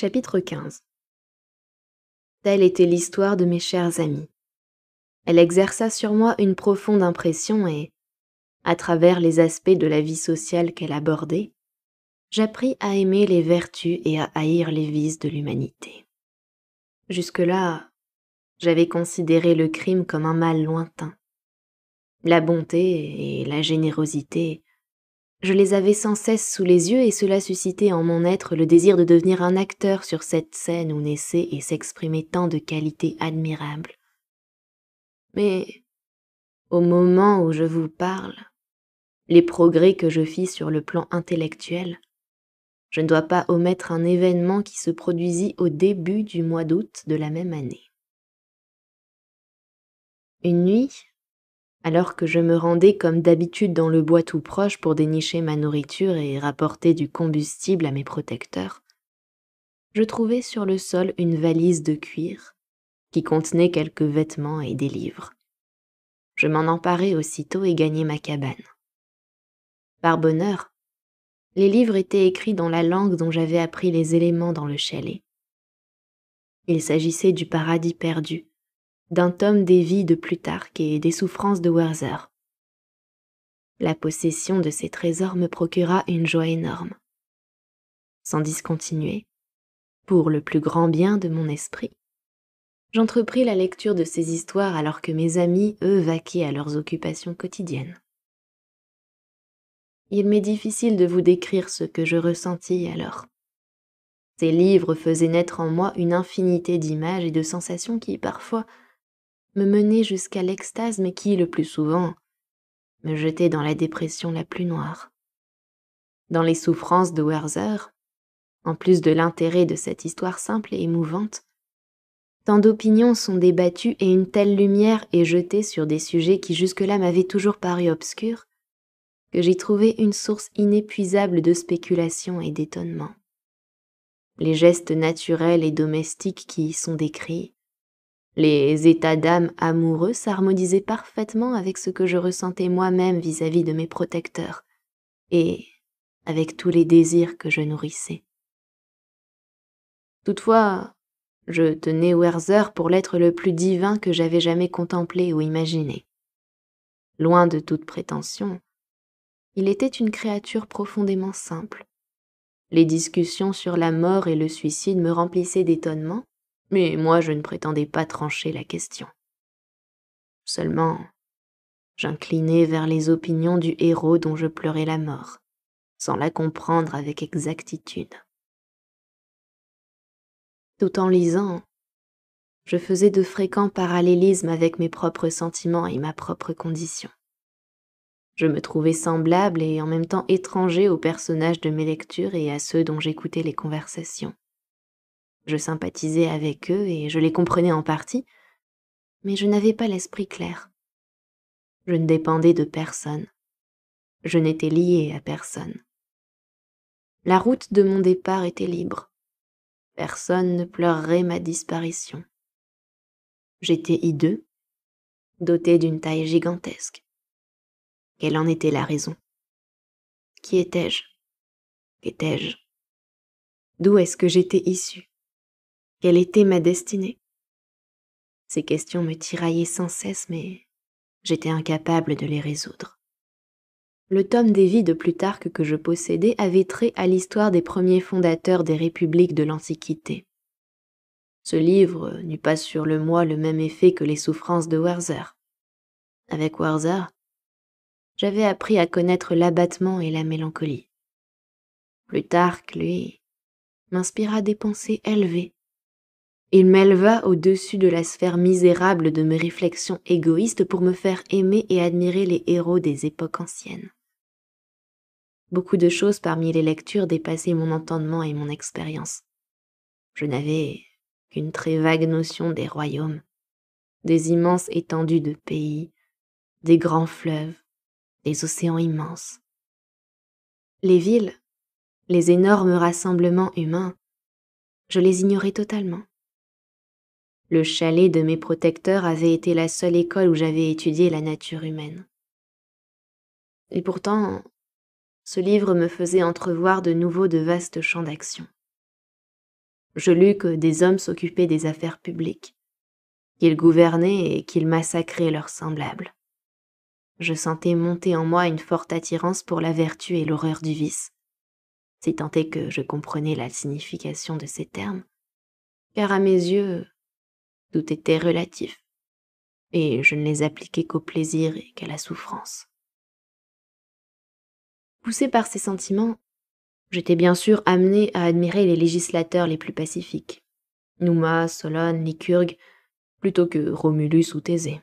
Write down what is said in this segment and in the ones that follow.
Chapitre 15 Telle était l'histoire de mes chers amis. Elle exerça sur moi une profonde impression et, à travers les aspects de la vie sociale qu'elle abordait, j'appris à aimer les vertus et à haïr les vices de l'humanité. Jusque-là, j'avais considéré le crime comme un mal lointain. La bonté et la générosité je les avais sans cesse sous les yeux et cela suscitait en mon être le désir de devenir un acteur sur cette scène où naissaient et s'exprimaient tant de qualités admirables. Mais au moment où je vous parle, les progrès que je fis sur le plan intellectuel, je ne dois pas omettre un événement qui se produisit au début du mois d'août de la même année. Une nuit, alors que je me rendais comme d'habitude dans le bois tout proche pour dénicher ma nourriture et rapporter du combustible à mes protecteurs, je trouvai sur le sol une valise de cuir qui contenait quelques vêtements et des livres. Je m'en emparai aussitôt et gagnai ma cabane. Par bonheur, les livres étaient écrits dans la langue dont j'avais appris les éléments dans le chalet. Il s'agissait du paradis perdu, d'un tome des vies de Plutarque et des souffrances de Werther. La possession de ces trésors me procura une joie énorme. Sans discontinuer, pour le plus grand bien de mon esprit, j'entrepris la lecture de ces histoires alors que mes amis, eux, vaquaient à leurs occupations quotidiennes. Il m'est difficile de vous décrire ce que je ressentis alors. Ces livres faisaient naître en moi une infinité d'images et de sensations qui parfois me mener jusqu'à l'extase, mais qui, le plus souvent, me jetait dans la dépression la plus noire. Dans les souffrances de Werther, en plus de l'intérêt de cette histoire simple et émouvante, tant d'opinions sont débattues et une telle lumière est jetée sur des sujets qui jusque-là m'avaient toujours paru obscurs, que j'y trouvais une source inépuisable de spéculation et d'étonnement. Les gestes naturels et domestiques qui y sont décrits, les états d'âme amoureux s'harmonisaient parfaitement avec ce que je ressentais moi-même vis-à-vis de mes protecteurs, et avec tous les désirs que je nourrissais. Toutefois, je tenais Werther pour l'être le plus divin que j'avais jamais contemplé ou imaginé. Loin de toute prétention, il était une créature profondément simple. Les discussions sur la mort et le suicide me remplissaient d'étonnement, mais moi je ne prétendais pas trancher la question. Seulement, j'inclinais vers les opinions du héros dont je pleurais la mort, sans la comprendre avec exactitude. Tout en lisant, je faisais de fréquents parallélismes avec mes propres sentiments et ma propre condition. Je me trouvais semblable et en même temps étranger aux personnages de mes lectures et à ceux dont j'écoutais les conversations. Je sympathisais avec eux et je les comprenais en partie, mais je n'avais pas l'esprit clair. Je ne dépendais de personne. Je n'étais lié à personne. La route de mon départ était libre. Personne ne pleurerait ma disparition. J'étais hideux, doté d'une taille gigantesque. Quelle en était la raison Qui étais-je Qu'étais-je D'où est-ce que j'étais issue quelle était ma destinée Ces questions me tiraillaient sans cesse, mais j'étais incapable de les résoudre. Le tome des vies de Plutarque que je possédais avait trait à l'histoire des premiers fondateurs des républiques de l'Antiquité. Ce livre n'eut pas sur le moi le même effet que les souffrances de Werther. Avec Werther, j'avais appris à connaître l'abattement et la mélancolie. Plutarque, lui, m'inspira des pensées élevées, il m'éleva au-dessus de la sphère misérable de mes réflexions égoïstes pour me faire aimer et admirer les héros des époques anciennes. Beaucoup de choses parmi les lectures dépassaient mon entendement et mon expérience. Je n'avais qu'une très vague notion des royaumes, des immenses étendues de pays, des grands fleuves, des océans immenses. Les villes, les énormes rassemblements humains, je les ignorais totalement. Le chalet de mes protecteurs avait été la seule école où j'avais étudié la nature humaine. Et pourtant, ce livre me faisait entrevoir de nouveau de vastes champs d'action. Je lus que des hommes s'occupaient des affaires publiques, qu'ils gouvernaient et qu'ils massacraient leurs semblables. Je sentais monter en moi une forte attirance pour la vertu et l'horreur du vice, si tant est que je comprenais la signification de ces termes, car à mes yeux, tout était relatif, et je ne les appliquais qu'au plaisir et qu'à la souffrance. Poussé par ces sentiments, j'étais bien sûr amené à admirer les législateurs les plus pacifiques, Numa, Solon, Lycurgue, plutôt que Romulus ou Thésée.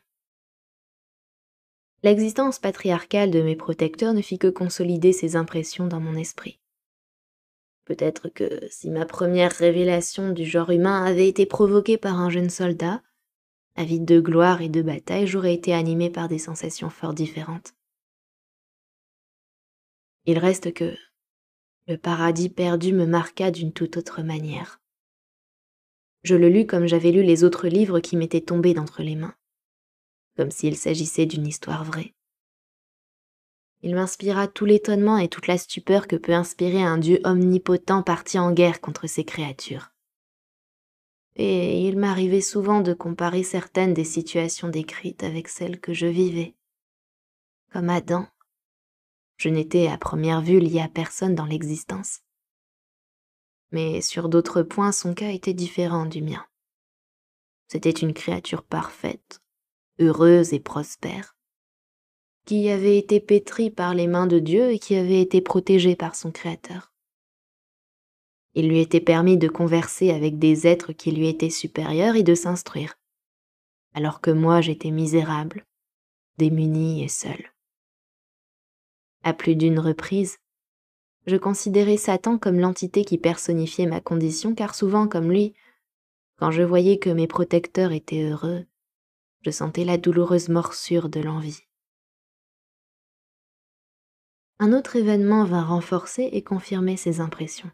L'existence patriarcale de mes protecteurs ne fit que consolider ces impressions dans mon esprit. Peut-être que si ma première révélation du genre humain avait été provoquée par un jeune soldat, avide de gloire et de bataille, j'aurais été animée par des sensations fort différentes. Il reste que le paradis perdu me marqua d'une toute autre manière. Je le lus comme j'avais lu les autres livres qui m'étaient tombés d'entre les mains, comme s'il s'agissait d'une histoire vraie. Il m'inspira tout l'étonnement et toute la stupeur que peut inspirer un Dieu omnipotent parti en guerre contre ses créatures. Et il m'arrivait souvent de comparer certaines des situations décrites avec celles que je vivais. Comme Adam, je n'étais à première vue lié à personne dans l'existence. Mais sur d'autres points, son cas était différent du mien. C'était une créature parfaite, heureuse et prospère, qui avait été pétri par les mains de Dieu et qui avait été protégé par son Créateur. Il lui était permis de converser avec des êtres qui lui étaient supérieurs et de s'instruire, alors que moi j'étais misérable, démunie et seule. À plus d'une reprise, je considérais Satan comme l'entité qui personnifiait ma condition, car souvent, comme lui, quand je voyais que mes protecteurs étaient heureux, je sentais la douloureuse morsure de l'envie un autre événement vint renforcer et confirmer ces impressions.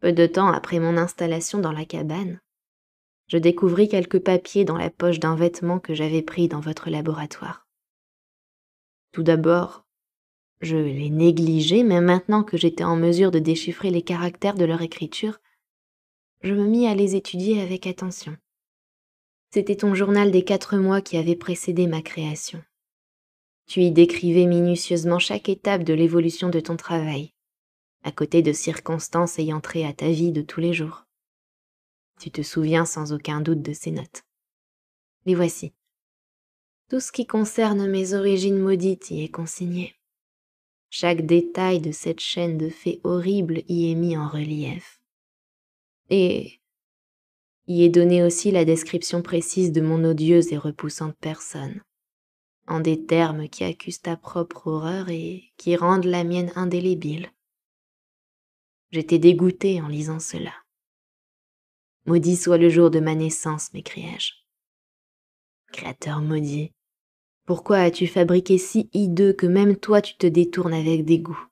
Peu de temps après mon installation dans la cabane, je découvris quelques papiers dans la poche d'un vêtement que j'avais pris dans votre laboratoire. Tout d'abord, je les négligeais, mais maintenant que j'étais en mesure de déchiffrer les caractères de leur écriture, je me mis à les étudier avec attention. C'était ton journal des quatre mois qui avait précédé ma création. Tu y décrivais minutieusement chaque étape de l'évolution de ton travail, à côté de circonstances ayant trait à ta vie de tous les jours. Tu te souviens sans aucun doute de ces notes. Les voici. Tout ce qui concerne mes origines maudites y est consigné. Chaque détail de cette chaîne de faits horribles y est mis en relief. Et y est donnée aussi la description précise de mon odieuse et repoussante personne en des termes qui accusent ta propre horreur et qui rendent la mienne indélébile. J'étais dégoûtée en lisant cela. Maudit soit le jour de ma naissance, m'écriai-je. Créateur maudit, pourquoi as-tu fabriqué si hideux que même toi tu te détournes avec dégoût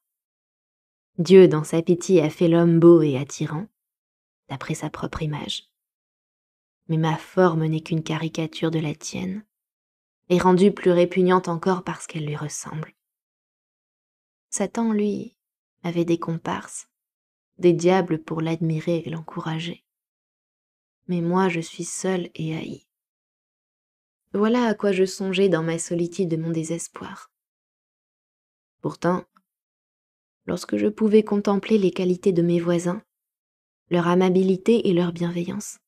Dieu, dans sa pitié, a fait l'homme beau et attirant, d'après sa propre image. Mais ma forme n'est qu'une caricature de la tienne et rendue plus répugnante encore parce qu'elle lui ressemble. Satan, lui, avait des comparses, des diables pour l'admirer et l'encourager. Mais moi, je suis seule et haïe. Voilà à quoi je songeais dans ma solitude de mon désespoir. Pourtant, lorsque je pouvais contempler les qualités de mes voisins, leur amabilité et leur bienveillance,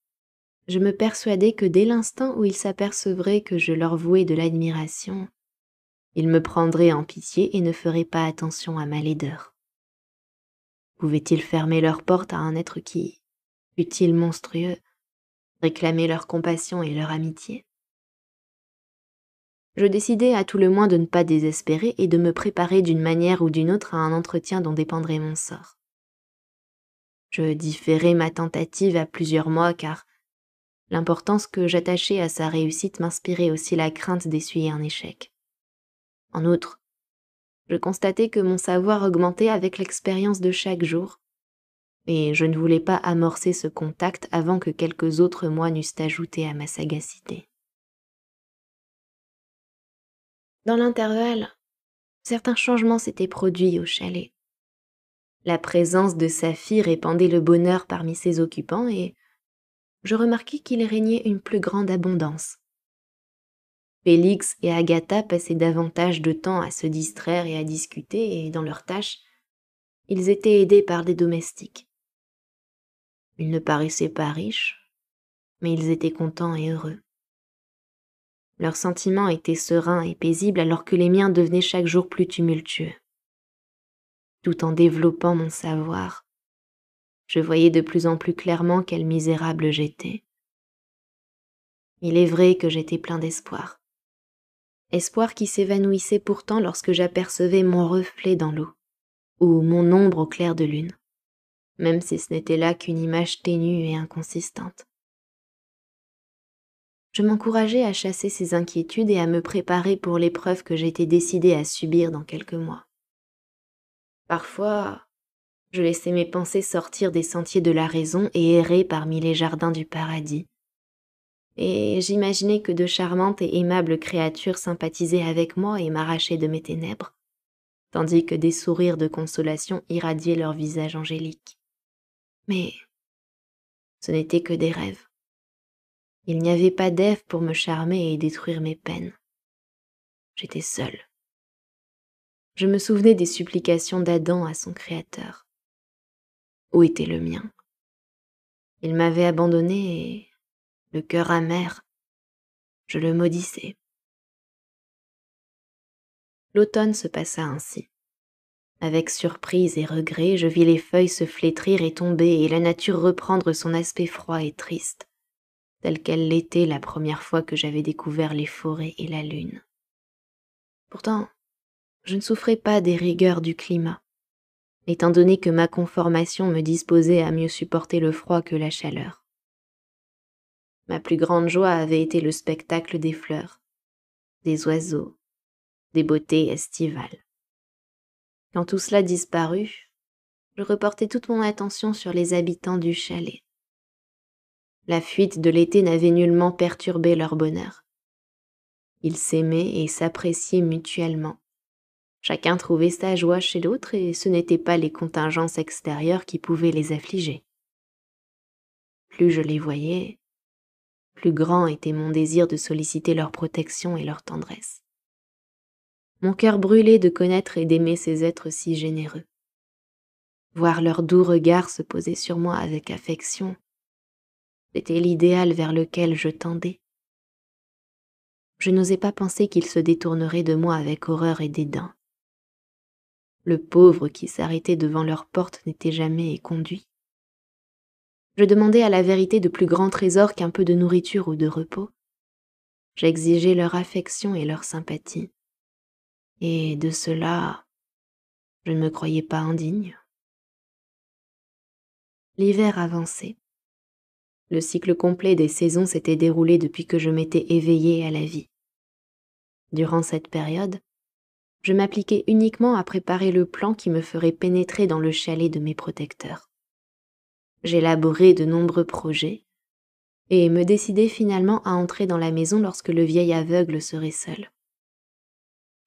je me persuadais que dès l'instant où ils s'apercevraient que je leur vouais de l'admiration, ils me prendraient en pitié et ne feraient pas attention à ma laideur. Pouvaient-ils fermer leur porte à un être qui, fût-il monstrueux, réclamait leur compassion et leur amitié Je décidai à tout le moins de ne pas désespérer et de me préparer d'une manière ou d'une autre à un entretien dont dépendrait mon sort. Je différai ma tentative à plusieurs mois car L'importance que j'attachais à sa réussite m'inspirait aussi la crainte d'essuyer un échec. En outre, je constatais que mon savoir augmentait avec l'expérience de chaque jour, et je ne voulais pas amorcer ce contact avant que quelques autres mois n'eussent ajouté à ma sagacité. Dans l'intervalle, certains changements s'étaient produits au chalet. La présence de sa fille répandait le bonheur parmi ses occupants et je remarquai qu'il régnait une plus grande abondance. Félix et Agatha passaient davantage de temps à se distraire et à discuter, et dans leurs tâches, ils étaient aidés par des domestiques. Ils ne paraissaient pas riches, mais ils étaient contents et heureux. Leurs sentiments étaient sereins et paisibles alors que les miens devenaient chaque jour plus tumultueux. Tout en développant mon savoir, je voyais de plus en plus clairement quel misérable j'étais. Il est vrai que j'étais plein d'espoir. Espoir qui s'évanouissait pourtant lorsque j'apercevais mon reflet dans l'eau, ou mon ombre au clair de lune, même si ce n'était là qu'une image ténue et inconsistante. Je m'encourageais à chasser ces inquiétudes et à me préparer pour l'épreuve que j'étais décidée à subir dans quelques mois. Parfois, je laissais mes pensées sortir des sentiers de la raison et errer parmi les jardins du paradis. Et j'imaginais que de charmantes et aimables créatures sympathisaient avec moi et m'arrachaient de mes ténèbres, tandis que des sourires de consolation irradiaient leurs visages angélique. Mais ce n'étaient que des rêves. Il n'y avait pas d'Ève pour me charmer et détruire mes peines. J'étais seule. Je me souvenais des supplications d'Adam à son Créateur. Où était le mien Il m'avait abandonné et, le cœur amer, je le maudissais. L'automne se passa ainsi. Avec surprise et regret, je vis les feuilles se flétrir et tomber et la nature reprendre son aspect froid et triste, tel qu'elle l'était la première fois que j'avais découvert les forêts et la lune. Pourtant, je ne souffrais pas des rigueurs du climat étant donné que ma conformation me disposait à mieux supporter le froid que la chaleur. Ma plus grande joie avait été le spectacle des fleurs, des oiseaux, des beautés estivales. Quand tout cela disparut, je reportai toute mon attention sur les habitants du chalet. La fuite de l'été n'avait nullement perturbé leur bonheur. Ils s'aimaient et s'appréciaient mutuellement, Chacun trouvait sa joie chez l'autre et ce n'étaient pas les contingences extérieures qui pouvaient les affliger. Plus je les voyais, plus grand était mon désir de solliciter leur protection et leur tendresse. Mon cœur brûlait de connaître et d'aimer ces êtres si généreux. Voir leurs doux regards se poser sur moi avec affection, c'était l'idéal vers lequel je tendais. Je n'osais pas penser qu'ils se détourneraient de moi avec horreur et dédain. Le pauvre qui s'arrêtait devant leur porte n'était jamais éconduit. Je demandais à la vérité de plus grands trésors qu'un peu de nourriture ou de repos. J'exigeais leur affection et leur sympathie. Et de cela, je ne me croyais pas indigne. L'hiver avançait. Le cycle complet des saisons s'était déroulé depuis que je m'étais éveillée à la vie. Durant cette période, je m'appliquais uniquement à préparer le plan qui me ferait pénétrer dans le chalet de mes protecteurs. J'élaborais de nombreux projets et me décidai finalement à entrer dans la maison lorsque le vieil aveugle serait seul.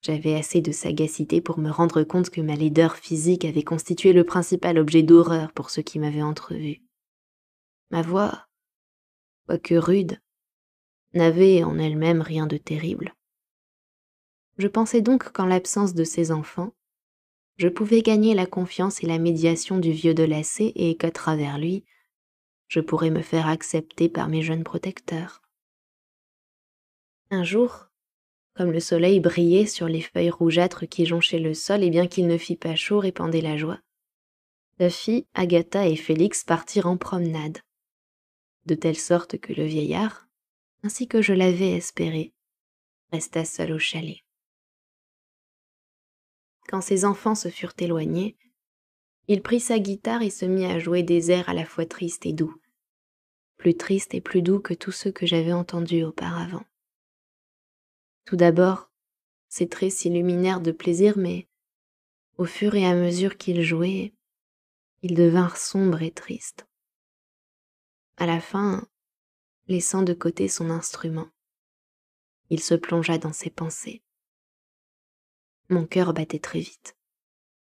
J'avais assez de sagacité pour me rendre compte que ma laideur physique avait constitué le principal objet d'horreur pour ceux qui m'avaient entrevu. Ma voix, quoique rude, n'avait en elle-même rien de terrible. Je pensais donc qu'en l'absence de ses enfants, je pouvais gagner la confiance et la médiation du vieux de et qu'à travers lui, je pourrais me faire accepter par mes jeunes protecteurs. Un jour, comme le soleil brillait sur les feuilles rougeâtres qui jonchaient le sol et bien qu'il ne fît pas chaud répandait la joie, fille Agatha et Félix partirent en promenade, de telle sorte que le vieillard, ainsi que je l'avais espéré, resta seul au chalet quand ses enfants se furent éloignés, il prit sa guitare et se mit à jouer des airs à la fois tristes et doux, plus tristes et plus doux que tous ceux que j'avais entendus auparavant. Tout d'abord, ses traits s'illuminèrent de plaisir, mais au fur et à mesure qu'il jouait, ils devinrent sombres et tristes. À la fin, laissant de côté son instrument, il se plongea dans ses pensées. Mon cœur battait très vite.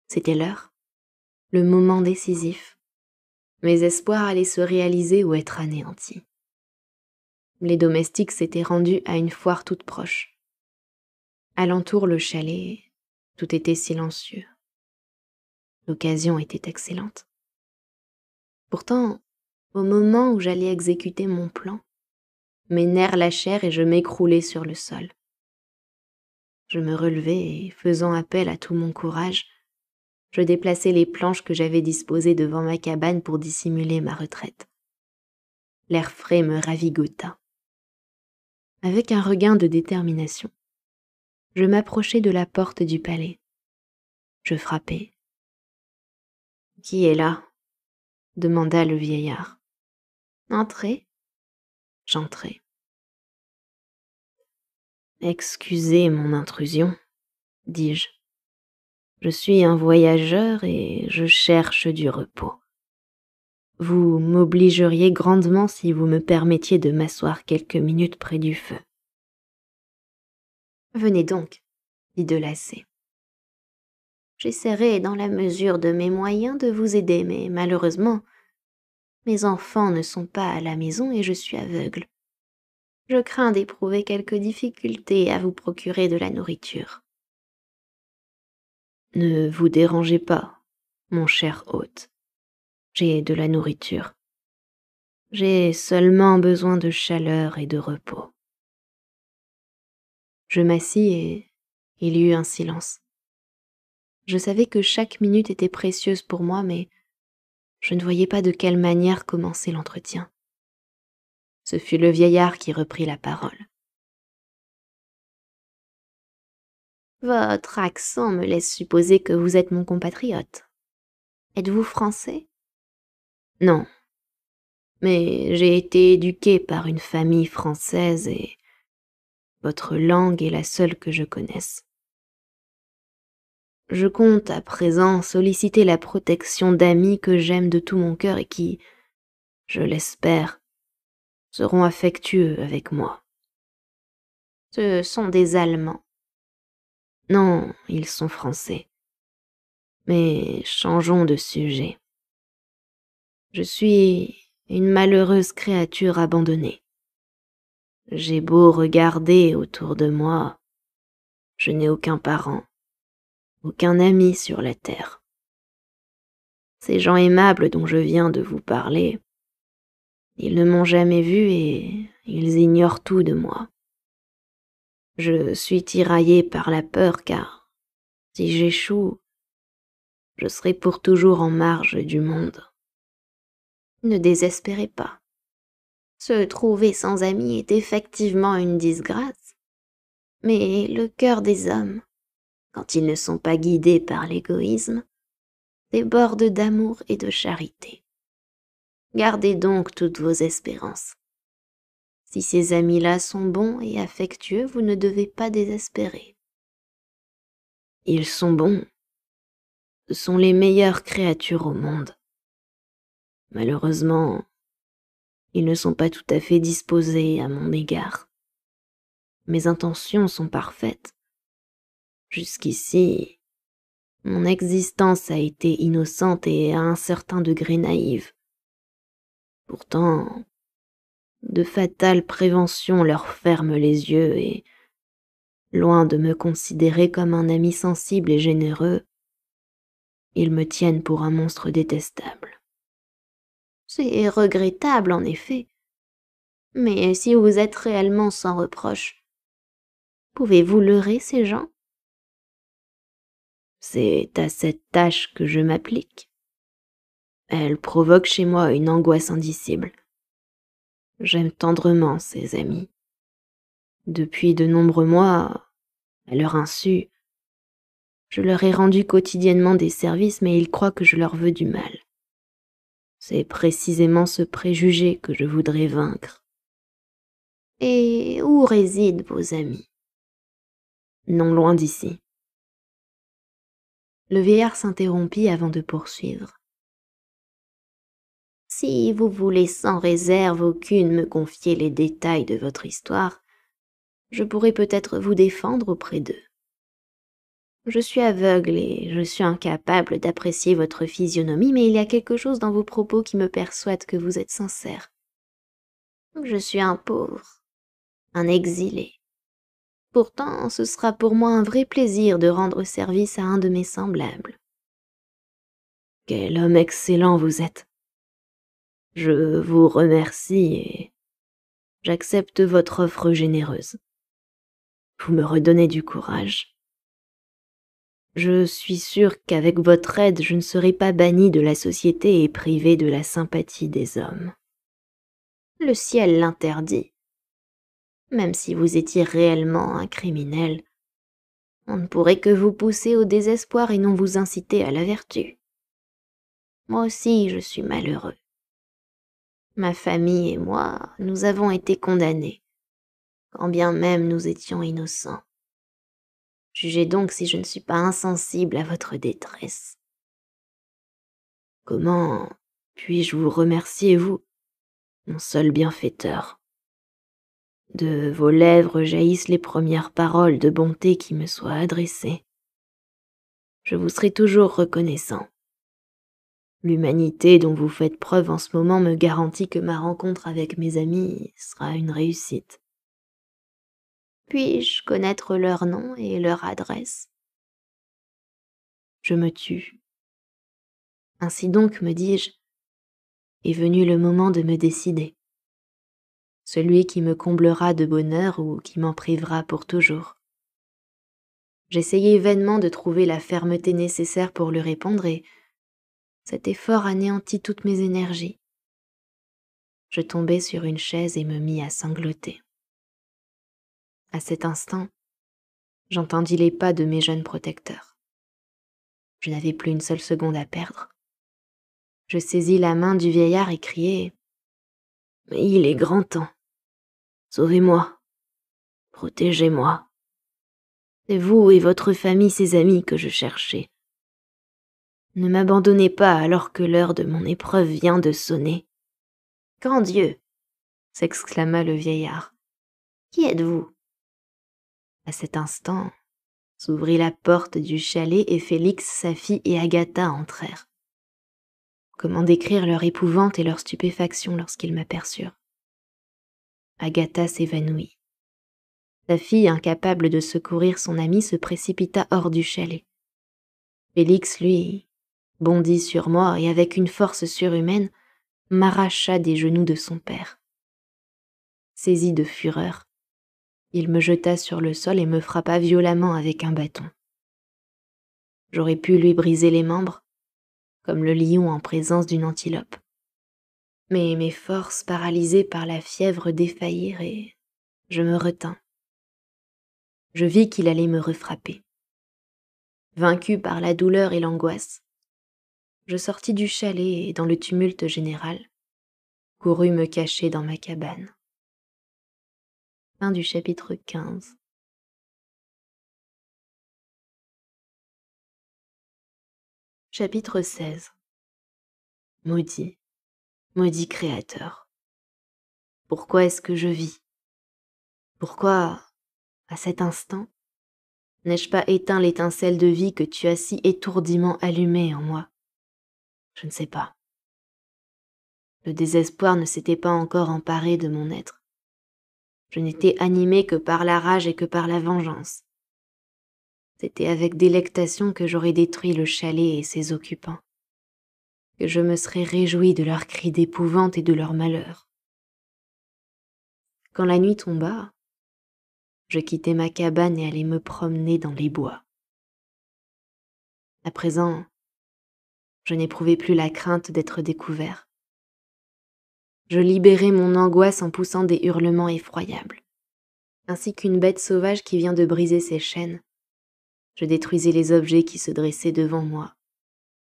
C'était l'heure, le moment décisif. Mes espoirs allaient se réaliser ou être anéantis. Les domestiques s'étaient rendus à une foire toute proche. Alentour le chalet, tout était silencieux. L'occasion était excellente. Pourtant, au moment où j'allais exécuter mon plan, mes nerfs lâchèrent et je m'écroulai sur le sol. Je me relevai et, faisant appel à tout mon courage, je déplaçai les planches que j'avais disposées devant ma cabane pour dissimuler ma retraite. L'air frais me ravigota. Avec un regain de détermination, je m'approchai de la porte du palais. Je frappai. Qui est là demanda le vieillard. Entrez. J'entrai. Excusez mon intrusion, dis-je. Je suis un voyageur et je cherche du repos. Vous m'obligeriez grandement si vous me permettiez de m'asseoir quelques minutes près du feu. Venez donc, dit Delacé. J'essaierai dans la mesure de mes moyens de vous aider, mais malheureusement, mes enfants ne sont pas à la maison et je suis aveugle je crains d'éprouver quelques difficultés à vous procurer de la nourriture. Ne vous dérangez pas, mon cher hôte. J'ai de la nourriture. J'ai seulement besoin de chaleur et de repos. Je m'assis et il y eut un silence. Je savais que chaque minute était précieuse pour moi, mais je ne voyais pas de quelle manière commencer l'entretien. Ce fut le vieillard qui reprit la parole. Votre accent me laisse supposer que vous êtes mon compatriote. Êtes-vous français Non. Mais j'ai été éduqué par une famille française et votre langue est la seule que je connaisse. Je compte à présent solliciter la protection d'amis que j'aime de tout mon cœur et qui, je l'espère, seront affectueux avec moi. Ce sont des Allemands. Non, ils sont français. Mais changeons de sujet. Je suis une malheureuse créature abandonnée. J'ai beau regarder autour de moi, je n'ai aucun parent, aucun ami sur la terre. Ces gens aimables dont je viens de vous parler ils ne m'ont jamais vu et ils ignorent tout de moi. Je suis tiraillée par la peur car, si j'échoue, je serai pour toujours en marge du monde. Ne désespérez pas. Se trouver sans amis est effectivement une disgrâce, mais le cœur des hommes, quand ils ne sont pas guidés par l'égoïsme, déborde d'amour et de charité. Gardez donc toutes vos espérances. Si ces amis-là sont bons et affectueux, vous ne devez pas désespérer. Ils sont bons. sont les meilleures créatures au monde. Malheureusement, ils ne sont pas tout à fait disposés à mon égard. Mes intentions sont parfaites. Jusqu'ici, mon existence a été innocente et à un certain degré naïve. Pourtant, de fatales préventions leur ferment les yeux et, loin de me considérer comme un ami sensible et généreux, ils me tiennent pour un monstre détestable. C'est regrettable, en effet. Mais si vous êtes réellement sans reproche, pouvez-vous leurrer ces gens C'est à cette tâche que je m'applique. Elle provoque chez moi une angoisse indicible. J'aime tendrement ces amis. Depuis de nombreux mois, à leur insu, je leur ai rendu quotidiennement des services, mais ils croient que je leur veux du mal. C'est précisément ce préjugé que je voudrais vaincre. Et où résident vos amis Non loin d'ici. Le vieillard s'interrompit avant de poursuivre si vous voulez sans réserve aucune me confier les détails de votre histoire, je pourrai peut-être vous défendre auprès d'eux. Je suis aveugle et je suis incapable d'apprécier votre physionomie, mais il y a quelque chose dans vos propos qui me persuade que vous êtes sincère. Je suis un pauvre, un exilé. Pourtant, ce sera pour moi un vrai plaisir de rendre service à un de mes semblables. Quel homme excellent vous êtes. Je vous remercie et j'accepte votre offre généreuse. Vous me redonnez du courage. Je suis sûre qu'avec votre aide, je ne serai pas banni de la société et privé de la sympathie des hommes. Le ciel l'interdit. Même si vous étiez réellement un criminel, on ne pourrait que vous pousser au désespoir et non vous inciter à la vertu. Moi aussi, je suis malheureux ma famille et moi, nous avons été condamnés, quand bien même nous étions innocents. Jugez donc si je ne suis pas insensible à votre détresse. Comment puis-je vous remercier, vous, mon seul bienfaiteur De vos lèvres jaillissent les premières paroles de bonté qui me soient adressées. Je vous serai toujours reconnaissant. L'humanité dont vous faites preuve en ce moment me garantit que ma rencontre avec mes amis sera une réussite. Puis-je connaître leur nom et leur adresse Je me tue. Ainsi donc, me dis-je, est venu le moment de me décider. Celui qui me comblera de bonheur ou qui m'en privera pour toujours. J'essayai vainement de trouver la fermeté nécessaire pour lui répondre et, cet effort anéantit toutes mes énergies. Je tombai sur une chaise et me mis à sangloter. À cet instant, j'entendis les pas de mes jeunes protecteurs. Je n'avais plus une seule seconde à perdre. Je saisis la main du vieillard et criai ⁇ Il est grand temps Sauvez-moi Protégez-moi C'est vous et votre famille, ses amis, que je cherchais. Ne m'abandonnez pas alors que l'heure de mon épreuve vient de sonner. Grand Dieu s'exclama le vieillard. Qui êtes-vous À cet instant, s'ouvrit la porte du chalet et Félix, sa fille et Agatha entrèrent. Comment décrire leur épouvante et leur stupéfaction lorsqu'ils m'aperçurent Agatha s'évanouit. Sa fille, incapable de secourir son amie, se précipita hors du chalet. Félix, lui, bondit sur moi et avec une force surhumaine m'arracha des genoux de son père. Saisi de fureur, il me jeta sur le sol et me frappa violemment avec un bâton. J'aurais pu lui briser les membres, comme le lion en présence d'une antilope. Mais mes forces paralysées par la fièvre défaillirent et je me retins. Je vis qu'il allait me refrapper. Vaincu par la douleur et l'angoisse, je sortis du chalet et, dans le tumulte général, courus me cacher dans ma cabane. chapitre 15. Chapitre 16 Maudit, maudit Créateur. Pourquoi est-ce que je vis Pourquoi, à cet instant, n'ai-je pas éteint l'étincelle de vie que tu as si étourdiment allumée en moi je ne sais pas. Le désespoir ne s'était pas encore emparé de mon être. Je n'étais animé que par la rage et que par la vengeance. C'était avec délectation que j'aurais détruit le chalet et ses occupants, que je me serais réjoui de leurs cris d'épouvante et de leur malheur. Quand la nuit tomba, je quittai ma cabane et allai me promener dans les bois. À présent, je n'éprouvais plus la crainte d'être découvert. Je libérais mon angoisse en poussant des hurlements effroyables, ainsi qu'une bête sauvage qui vient de briser ses chaînes. Je détruisais les objets qui se dressaient devant moi,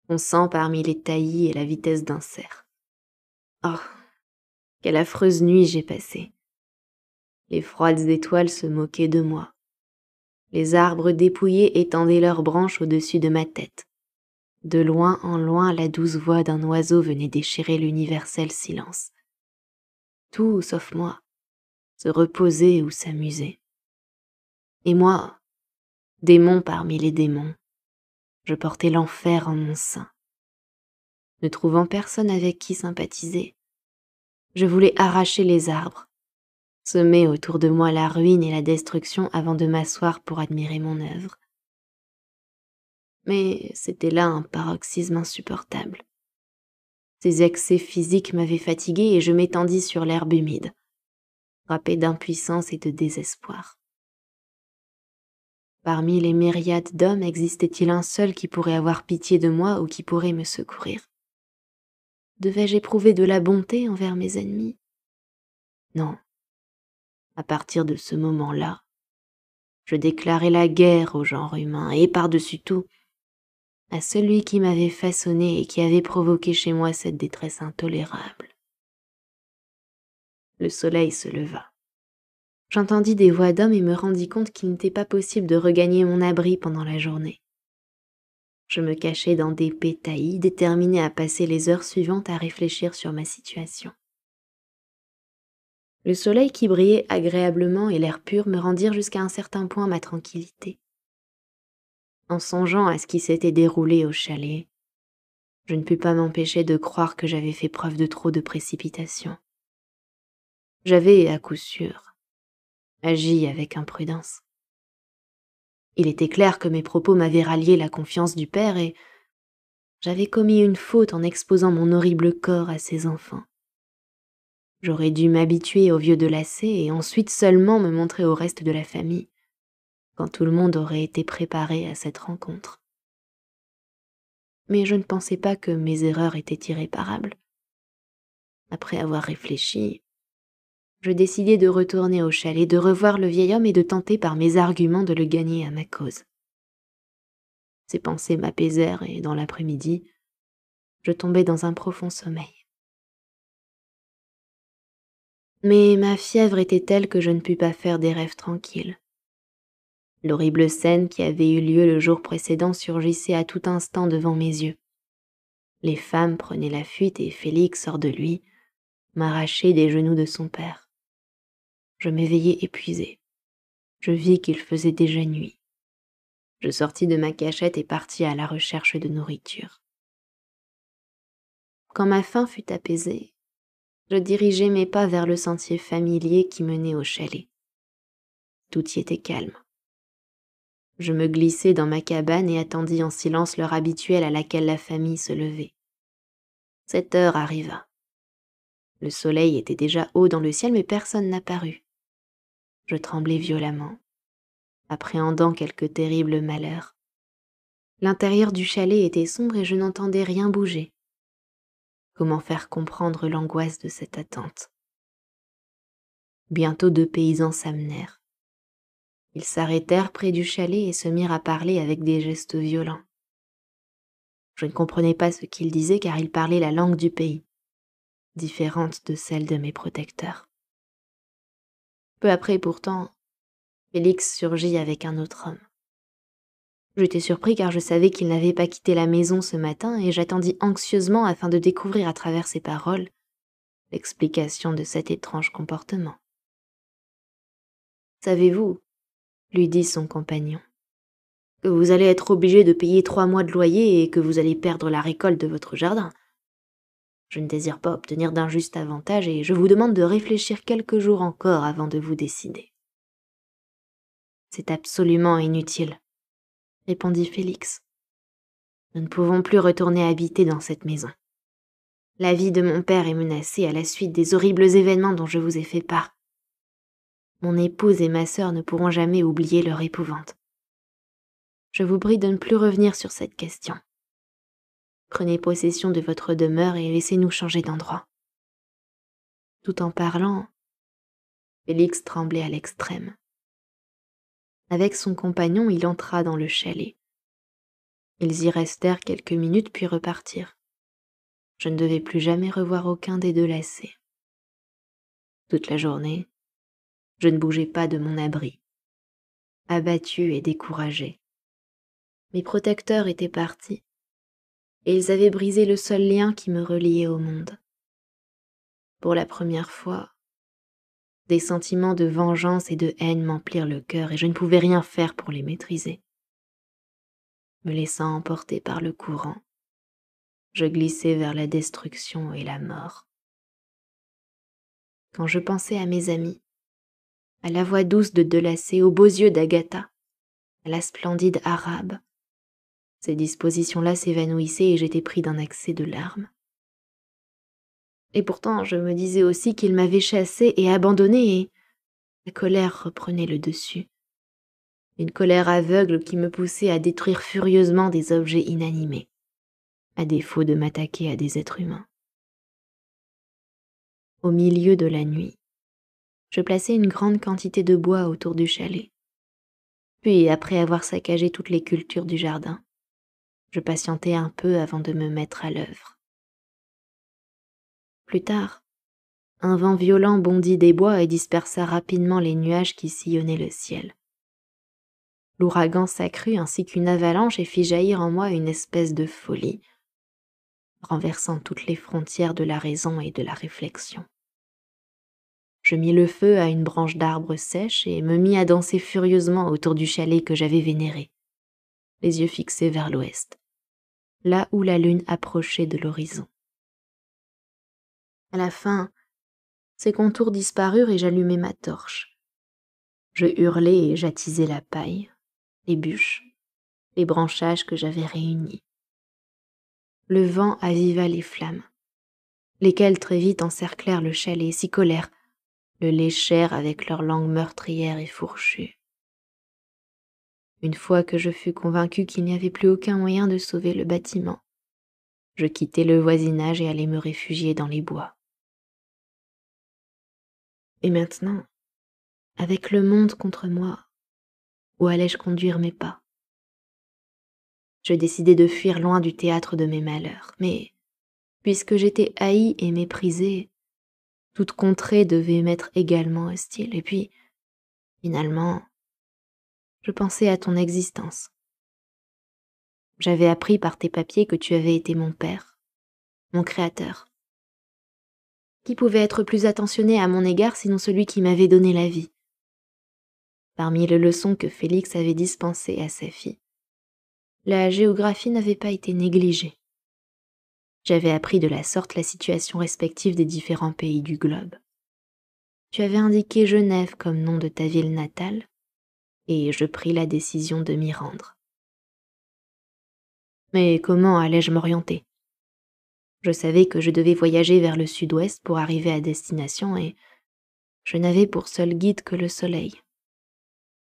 On sent parmi les taillis et la vitesse d'un cerf. Oh, quelle affreuse nuit j'ai passée. Les froides étoiles se moquaient de moi. Les arbres dépouillés étendaient leurs branches au-dessus de ma tête. De loin en loin, la douce voix d'un oiseau venait déchirer l'universel silence. Tout sauf moi, se reposer ou s'amusait. Et moi, démon parmi les démons, je portais l'enfer en mon sein. Ne trouvant personne avec qui sympathiser, je voulais arracher les arbres, semer autour de moi la ruine et la destruction avant de m'asseoir pour admirer mon œuvre mais c'était là un paroxysme insupportable. Ces excès physiques m'avaient fatigué et je m'étendis sur l'herbe humide, frappé d'impuissance et de désespoir. Parmi les myriades d'hommes existait-il un seul qui pourrait avoir pitié de moi ou qui pourrait me secourir Devais-je éprouver de la bonté envers mes ennemis Non. À partir de ce moment-là, je déclarai la guerre au genre humain et par-dessus tout, à celui qui m'avait façonné et qui avait provoqué chez moi cette détresse intolérable. Le soleil se leva. J'entendis des voix d'hommes et me rendis compte qu'il n'était pas possible de regagner mon abri pendant la journée. Je me cachai dans des pétaillis, déterminé à passer les heures suivantes à réfléchir sur ma situation. Le soleil qui brillait agréablement et l'air pur me rendirent jusqu'à un certain point ma tranquillité en songeant à ce qui s'était déroulé au chalet. Je ne pus pas m'empêcher de croire que j'avais fait preuve de trop de précipitation. J'avais, à coup sûr, agi avec imprudence. Il était clair que mes propos m'avaient rallié la confiance du père et j'avais commis une faute en exposant mon horrible corps à ses enfants. J'aurais dû m'habituer au vieux de lacet et ensuite seulement me montrer au reste de la famille quand tout le monde aurait été préparé à cette rencontre. Mais je ne pensais pas que mes erreurs étaient irréparables. Après avoir réfléchi, je décidai de retourner au chalet, de revoir le vieil homme et de tenter par mes arguments de le gagner à ma cause. Ces pensées m'apaisèrent et dans l'après-midi, je tombai dans un profond sommeil. Mais ma fièvre était telle que je ne pus pas faire des rêves tranquilles. L'horrible scène qui avait eu lieu le jour précédent surgissait à tout instant devant mes yeux. Les femmes prenaient la fuite et Félix, hors de lui, m'arrachait des genoux de son père. Je m'éveillai épuisé. Je vis qu'il faisait déjà nuit. Je sortis de ma cachette et partis à la recherche de nourriture. Quand ma faim fut apaisée, je dirigeai mes pas vers le sentier familier qui menait au chalet. Tout y était calme. Je me glissai dans ma cabane et attendis en silence l'heure habituelle à laquelle la famille se levait. Cette heure arriva. Le soleil était déjà haut dans le ciel, mais personne n'apparut. Je tremblais violemment, appréhendant quelque terrible malheur. L'intérieur du chalet était sombre et je n'entendais rien bouger. Comment faire comprendre l'angoisse de cette attente Bientôt deux paysans s'amenèrent. Ils s'arrêtèrent près du chalet et se mirent à parler avec des gestes violents. Je ne comprenais pas ce qu'ils disaient car ils parlaient la langue du pays, différente de celle de mes protecteurs. Peu après pourtant, Félix surgit avec un autre homme. J'étais surpris car je savais qu'il n'avait pas quitté la maison ce matin et j'attendis anxieusement afin de découvrir à travers ses paroles l'explication de cet étrange comportement. Savez-vous, lui dit son compagnon. Que vous allez être obligé de payer trois mois de loyer et que vous allez perdre la récolte de votre jardin. Je ne désire pas obtenir d'injuste avantage et je vous demande de réfléchir quelques jours encore avant de vous décider. C'est absolument inutile, répondit Félix. Nous ne pouvons plus retourner habiter dans cette maison. La vie de mon père est menacée à la suite des horribles événements dont je vous ai fait part. Mon épouse et ma sœur ne pourront jamais oublier leur épouvante. Je vous prie de ne plus revenir sur cette question. Prenez possession de votre demeure et laissez-nous changer d'endroit. Tout en parlant, Félix tremblait à l'extrême. Avec son compagnon, il entra dans le chalet. Ils y restèrent quelques minutes puis repartirent. Je ne devais plus jamais revoir aucun des deux lacets. Toute la journée, je ne bougeais pas de mon abri, abattu et découragé. Mes protecteurs étaient partis, et ils avaient brisé le seul lien qui me reliait au monde. Pour la première fois, des sentiments de vengeance et de haine m'emplirent le cœur et je ne pouvais rien faire pour les maîtriser. Me laissant emporter par le courant, je glissais vers la destruction et la mort. Quand je pensais à mes amis, à la voix douce de Delacé, aux beaux yeux d'Agatha, à la splendide arabe. Ces dispositions-là s'évanouissaient et j'étais pris d'un accès de larmes. Et pourtant, je me disais aussi qu'il m'avait chassé et abandonné, et la colère reprenait le dessus. Une colère aveugle qui me poussait à détruire furieusement des objets inanimés, à défaut de m'attaquer à des êtres humains. Au milieu de la nuit, je plaçai une grande quantité de bois autour du chalet. Puis, après avoir saccagé toutes les cultures du jardin, je patientai un peu avant de me mettre à l'œuvre. Plus tard, un vent violent bondit des bois et dispersa rapidement les nuages qui sillonnaient le ciel. L'ouragan s'accrut ainsi qu'une avalanche et fit jaillir en moi une espèce de folie, renversant toutes les frontières de la raison et de la réflexion. Je mis le feu à une branche d'arbre sèche et me mis à danser furieusement autour du chalet que j'avais vénéré, les yeux fixés vers l'ouest, là où la lune approchait de l'horizon. À la fin, ses contours disparurent et j'allumai ma torche. Je hurlai et j'attisai la paille, les bûches, les branchages que j'avais réunis. Le vent aviva les flammes, lesquelles très vite encerclèrent le chalet, s'y collèrent, le léchèrent avec leur langue meurtrière et fourchue. Une fois que je fus convaincu qu'il n'y avait plus aucun moyen de sauver le bâtiment, je quittai le voisinage et allai me réfugier dans les bois. Et maintenant, avec le monde contre moi, où allais-je conduire mes pas Je décidai de fuir loin du théâtre de mes malheurs, mais puisque j'étais haï et méprisé, toute contrée devait m'être également hostile. Et puis, finalement, je pensais à ton existence. J'avais appris par tes papiers que tu avais été mon père, mon créateur. Qui pouvait être plus attentionné à mon égard sinon celui qui m'avait donné la vie Parmi les leçons que Félix avait dispensées à sa fille, la géographie n'avait pas été négligée. J'avais appris de la sorte la situation respective des différents pays du globe. Tu avais indiqué Genève comme nom de ta ville natale, et je pris la décision de m'y rendre. Mais comment allais-je m'orienter Je savais que je devais voyager vers le sud-ouest pour arriver à destination et je n'avais pour seul guide que le soleil.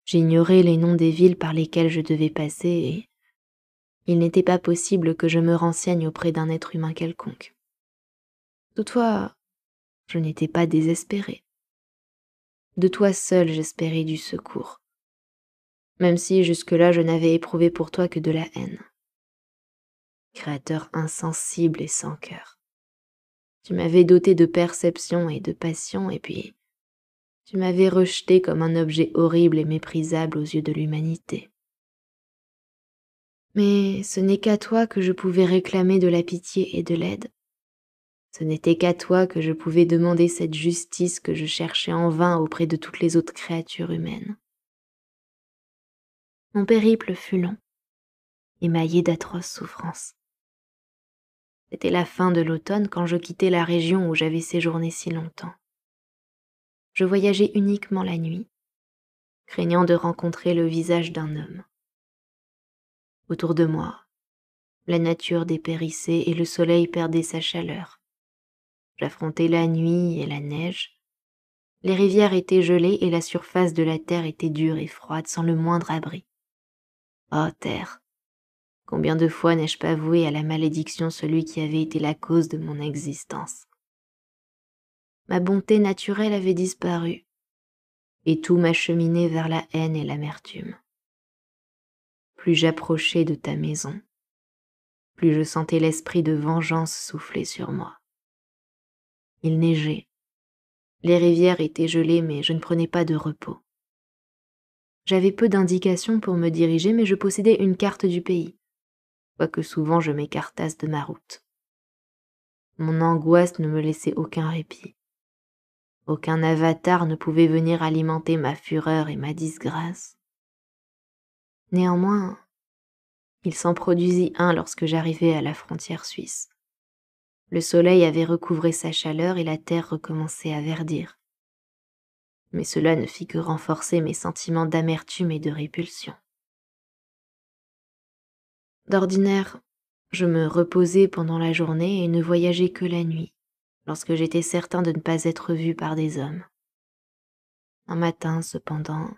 J'ignorais les noms des villes par lesquelles je devais passer et il n'était pas possible que je me renseigne auprès d'un être humain quelconque. Toutefois, je n'étais pas désespérée. De toi seul j'espérais du secours, même si jusque-là je n'avais éprouvé pour toi que de la haine. Créateur insensible et sans cœur, tu m'avais doté de perception et de passion, et puis tu m'avais rejeté comme un objet horrible et méprisable aux yeux de l'humanité. Mais ce n'est qu'à toi que je pouvais réclamer de la pitié et de l'aide. Ce n'était qu'à toi que je pouvais demander cette justice que je cherchais en vain auprès de toutes les autres créatures humaines. Mon périple fut long, émaillé d'atroces souffrances. C'était la fin de l'automne quand je quittai la région où j'avais séjourné si longtemps. Je voyageais uniquement la nuit, craignant de rencontrer le visage d'un homme autour de moi. La nature dépérissait et le soleil perdait sa chaleur. J'affrontais la nuit et la neige. Les rivières étaient gelées et la surface de la terre était dure et froide sans le moindre abri. Oh terre Combien de fois n'ai-je pas voué à la malédiction celui qui avait été la cause de mon existence Ma bonté naturelle avait disparu, et tout m'acheminait vers la haine et l'amertume plus j'approchais de ta maison, plus je sentais l'esprit de vengeance souffler sur moi. Il neigeait. Les rivières étaient gelées, mais je ne prenais pas de repos. J'avais peu d'indications pour me diriger, mais je possédais une carte du pays, quoique souvent je m'écartasse de ma route. Mon angoisse ne me laissait aucun répit. Aucun avatar ne pouvait venir alimenter ma fureur et ma disgrâce. Néanmoins, il s'en produisit un lorsque j'arrivai à la frontière suisse. Le soleil avait recouvré sa chaleur et la terre recommençait à verdir. Mais cela ne fit que renforcer mes sentiments d'amertume et de répulsion. D'ordinaire, je me reposais pendant la journée et ne voyageais que la nuit, lorsque j'étais certain de ne pas être vu par des hommes. Un matin, cependant,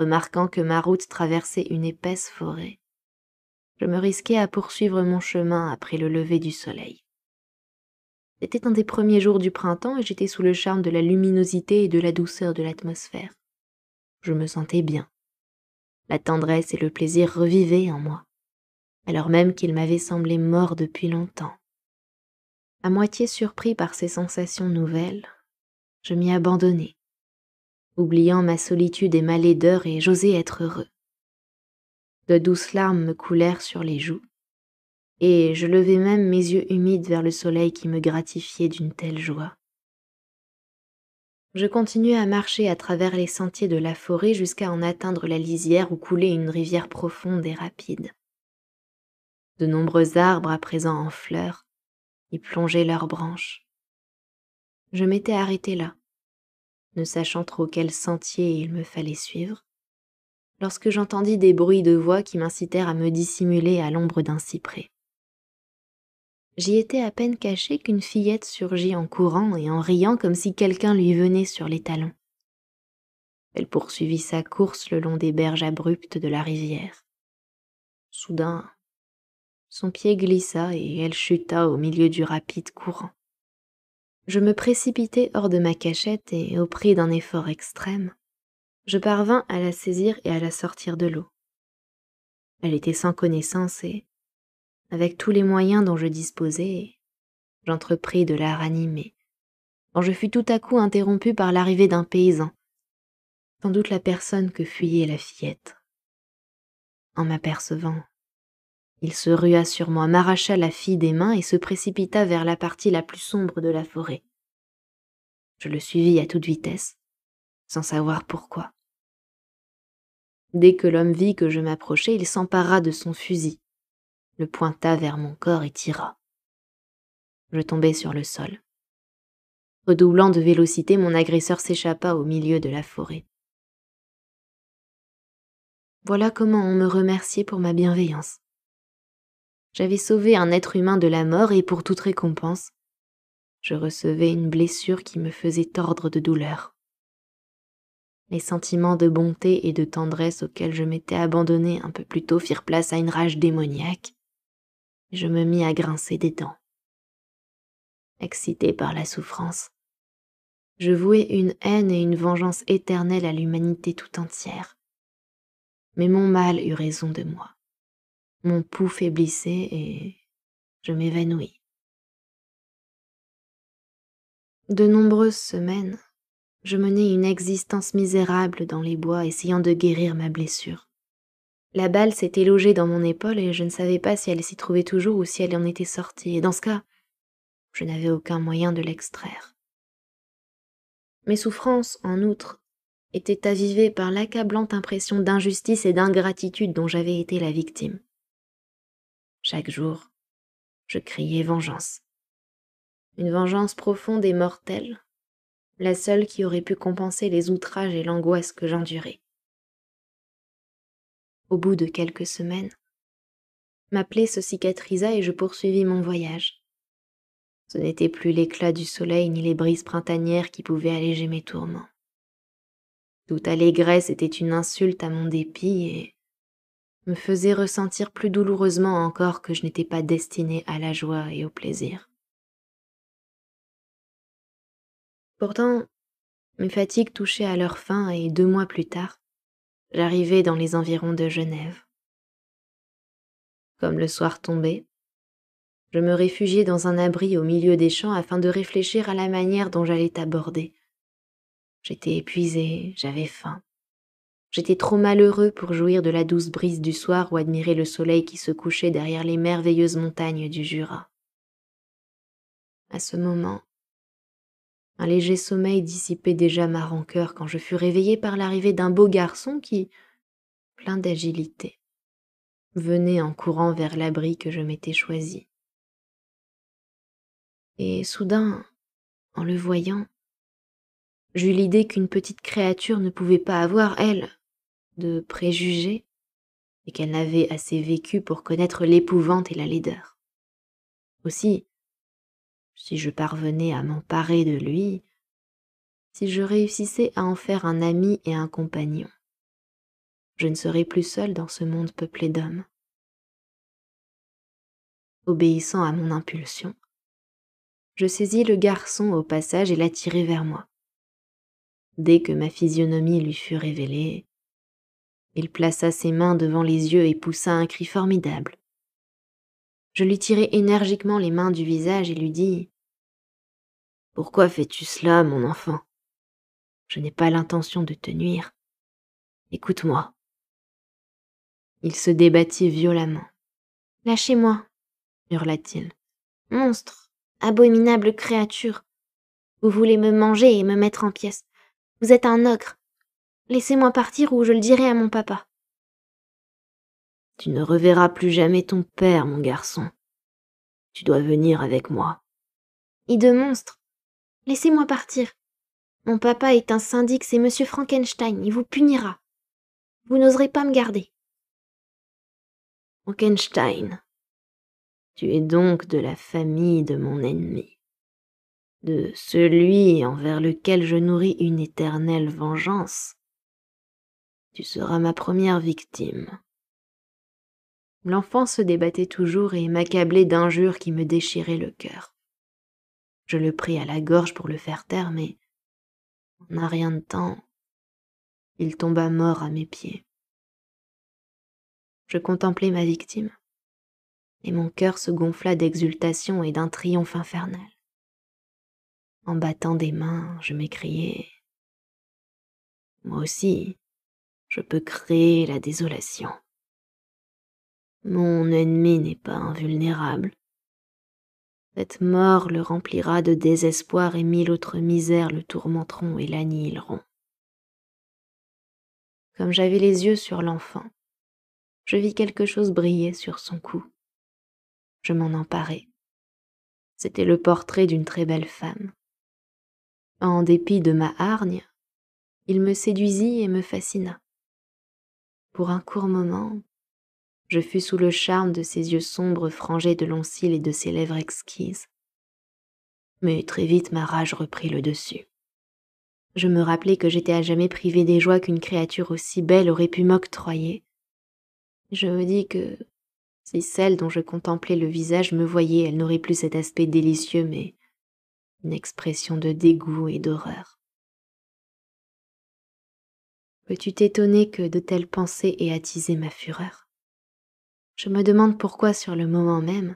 remarquant que ma route traversait une épaisse forêt. Je me risquais à poursuivre mon chemin après le lever du soleil. C'était un des premiers jours du printemps et j'étais sous le charme de la luminosité et de la douceur de l'atmosphère. Je me sentais bien. La tendresse et le plaisir revivaient en moi, alors même qu'ils m'avaient semblé mort depuis longtemps. À moitié surpris par ces sensations nouvelles, je m'y abandonnais oubliant ma solitude et ma laideur et j'osais être heureux. De douces larmes me coulèrent sur les joues, et je levai même mes yeux humides vers le soleil qui me gratifiait d'une telle joie. Je continuai à marcher à travers les sentiers de la forêt jusqu'à en atteindre la lisière où coulait une rivière profonde et rapide. De nombreux arbres à présent en fleurs y plongeaient leurs branches. Je m'étais arrêtée là, ne sachant trop quel sentier il me fallait suivre, lorsque j'entendis des bruits de voix qui m'incitèrent à me dissimuler à l'ombre d'un cyprès. J'y étais à peine caché qu'une fillette surgit en courant et en riant comme si quelqu'un lui venait sur les talons. Elle poursuivit sa course le long des berges abruptes de la rivière. Soudain, son pied glissa et elle chuta au milieu du rapide courant je me précipitai hors de ma cachette et, au prix d'un effort extrême, je parvins à la saisir et à la sortir de l'eau. Elle était sans connaissance et, avec tous les moyens dont je disposais, j'entrepris de la ranimer, quand je fus tout à coup interrompu par l'arrivée d'un paysan, sans doute la personne que fuyait la fillette. En m'apercevant, il se rua sur moi, m'arracha la fille des mains et se précipita vers la partie la plus sombre de la forêt. Je le suivis à toute vitesse, sans savoir pourquoi. Dès que l'homme vit que je m'approchais, il s'empara de son fusil, le pointa vers mon corps et tira. Je tombai sur le sol. Redoublant de vélocité, mon agresseur s'échappa au milieu de la forêt. Voilà comment on me remerciait pour ma bienveillance. J'avais sauvé un être humain de la mort et pour toute récompense, je recevais une blessure qui me faisait tordre de douleur. Les sentiments de bonté et de tendresse auxquels je m'étais abandonné un peu plus tôt firent place à une rage démoniaque. Et je me mis à grincer des dents. Excité par la souffrance, je vouais une haine et une vengeance éternelle à l'humanité tout entière. Mais mon mal eut raison de moi. Mon pouls faiblissait et je m'évanouis. De nombreuses semaines, je menais une existence misérable dans les bois essayant de guérir ma blessure. La balle s'était logée dans mon épaule et je ne savais pas si elle s'y trouvait toujours ou si elle en était sortie, et dans ce cas, je n'avais aucun moyen de l'extraire. Mes souffrances, en outre, étaient avivées par l'accablante impression d'injustice et d'ingratitude dont j'avais été la victime. Chaque jour, je criais vengeance. Une vengeance profonde et mortelle, la seule qui aurait pu compenser les outrages et l'angoisse que j'endurais. Au bout de quelques semaines, ma plaie se cicatrisa et je poursuivis mon voyage. Ce n'était plus l'éclat du soleil ni les brises printanières qui pouvaient alléger mes tourments. Toute allégresse était une insulte à mon dépit et, me faisait ressentir plus douloureusement encore que je n'étais pas destinée à la joie et au plaisir. Pourtant, mes fatigues touchaient à leur fin et deux mois plus tard, j'arrivais dans les environs de Genève. Comme le soir tombait, je me réfugiais dans un abri au milieu des champs afin de réfléchir à la manière dont j'allais t'aborder. J'étais épuisée, j'avais faim. J'étais trop malheureux pour jouir de la douce brise du soir ou admirer le soleil qui se couchait derrière les merveilleuses montagnes du Jura. À ce moment, un léger sommeil dissipait déjà ma rancœur quand je fus réveillée par l'arrivée d'un beau garçon qui, plein d'agilité, venait en courant vers l'abri que je m'étais choisi. Et soudain, en le voyant, j'eus l'idée qu'une petite créature ne pouvait pas avoir, elle, de préjugés et qu'elle n'avait assez vécu pour connaître l'épouvante et la laideur. Aussi, si je parvenais à m'emparer de lui, si je réussissais à en faire un ami et un compagnon, je ne serais plus seule dans ce monde peuplé d'hommes. Obéissant à mon impulsion, je saisis le garçon au passage et l'attirai vers moi. Dès que ma physionomie lui fut révélée, il plaça ses mains devant les yeux et poussa un cri formidable. Je lui tirai énergiquement les mains du visage et lui dis Pourquoi fais-tu cela, mon enfant Je n'ai pas l'intention de te nuire. Écoute-moi. Il se débattit violemment. Lâchez-moi, hurla-t-il. Monstre, abominable créature. Vous voulez me manger et me mettre en pièces. Vous êtes un ogre, Laissez-moi partir ou je le dirai à mon papa. Tu ne reverras plus jamais ton père, mon garçon. Tu dois venir avec moi. Et de monstre. Laissez-moi partir. Mon papa est un syndic, c'est monsieur Frankenstein, il vous punira. Vous n'oserez pas me garder. Frankenstein, tu es donc de la famille de mon ennemi, de celui envers lequel je nourris une éternelle vengeance. Tu seras ma première victime. L'enfant se débattait toujours et m'accablait d'injures qui me déchiraient le cœur. Je le pris à la gorge pour le faire taire, mais en un rien de temps, il tomba mort à mes pieds. Je contemplais ma victime, et mon cœur se gonfla d'exultation et d'un triomphe infernal. En battant des mains, je m'écriai Moi aussi, je peux créer la désolation. Mon ennemi n'est pas invulnérable. Cette mort le remplira de désespoir et mille autres misères le tourmenteront et l'annihileront. Comme j'avais les yeux sur l'enfant, je vis quelque chose briller sur son cou. Je m'en emparai. C'était le portrait d'une très belle femme. En dépit de ma hargne, il me séduisit et me fascina. Pour un court moment, je fus sous le charme de ses yeux sombres frangés de longs cils et de ses lèvres exquises. Mais très vite ma rage reprit le dessus. Je me rappelai que j'étais à jamais privée des joies qu'une créature aussi belle aurait pu m'octroyer. Je me dis que si celle dont je contemplais le visage me voyait, elle n'aurait plus cet aspect délicieux, mais une expression de dégoût et d'horreur. Peux-tu t'étonner que de telles pensées aient attisé ma fureur Je me demande pourquoi sur le moment même,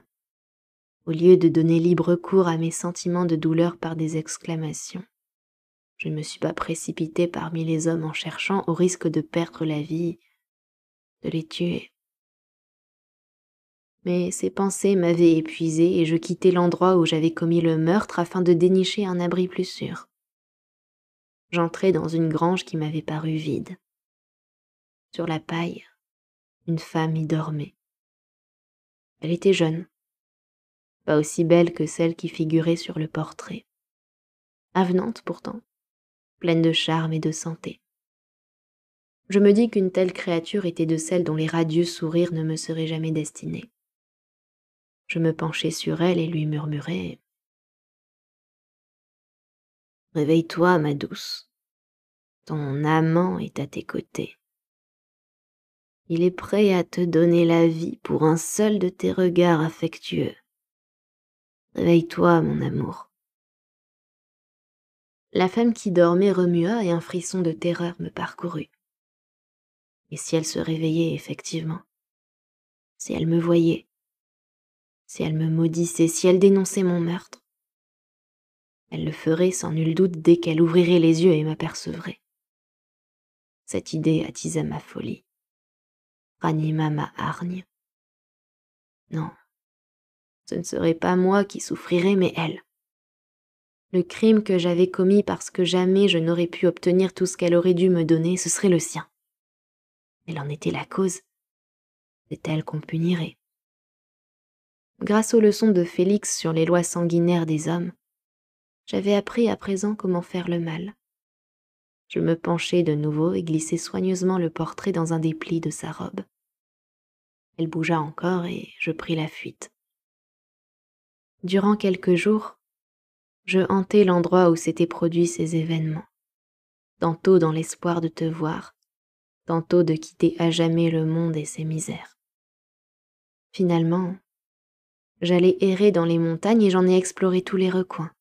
au lieu de donner libre cours à mes sentiments de douleur par des exclamations, je ne me suis pas précipité parmi les hommes en cherchant au risque de perdre la vie, de les tuer. Mais ces pensées m'avaient épuisé et je quittai l'endroit où j'avais commis le meurtre afin de dénicher un abri plus sûr j'entrai dans une grange qui m'avait paru vide. Sur la paille, une femme y dormait. Elle était jeune, pas aussi belle que celle qui figurait sur le portrait. Avenante pourtant, pleine de charme et de santé. Je me dis qu'une telle créature était de celle dont les radieux sourires ne me seraient jamais destinés. Je me penchai sur elle et lui murmurai Réveille-toi, ma douce. Ton amant est à tes côtés. Il est prêt à te donner la vie pour un seul de tes regards affectueux. Réveille-toi, mon amour. La femme qui dormait remua et un frisson de terreur me parcourut. Et si elle se réveillait effectivement Si elle me voyait Si elle me maudissait Si elle dénonçait mon meurtre Elle le ferait sans nul doute dès qu'elle ouvrirait les yeux et m'apercevrait. Cette idée attisa ma folie, ranima ma hargne. Non, ce ne serait pas moi qui souffrirais, mais elle. Le crime que j'avais commis parce que jamais je n'aurais pu obtenir tout ce qu'elle aurait dû me donner, ce serait le sien. Elle en était la cause. C'est elle qu'on punirait. Grâce aux leçons de Félix sur les lois sanguinaires des hommes, j'avais appris à présent comment faire le mal. Je me penchai de nouveau et glissai soigneusement le portrait dans un des plis de sa robe. Elle bougea encore et je pris la fuite. Durant quelques jours, je hantai l'endroit où s'étaient produits ces événements, tantôt dans l'espoir de te voir, tantôt de quitter à jamais le monde et ses misères. Finalement, j'allais errer dans les montagnes et j'en ai exploré tous les recoins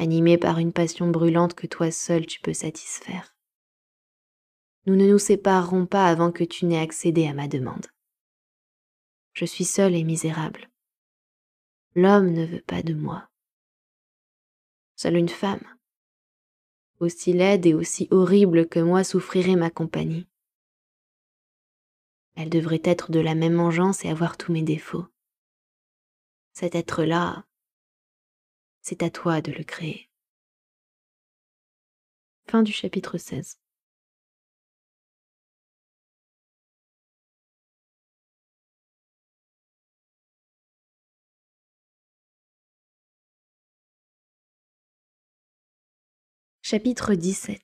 animée par une passion brûlante que toi seule tu peux satisfaire. Nous ne nous séparerons pas avant que tu n'aies accédé à ma demande. Je suis seule et misérable. L'homme ne veut pas de moi. Seule une femme, aussi laide et aussi horrible que moi, souffrirait ma compagnie. Elle devrait être de la même engeance et avoir tous mes défauts. Cet être-là, c'est à toi de le créer. Fin du chapitre 16. Chapitre 17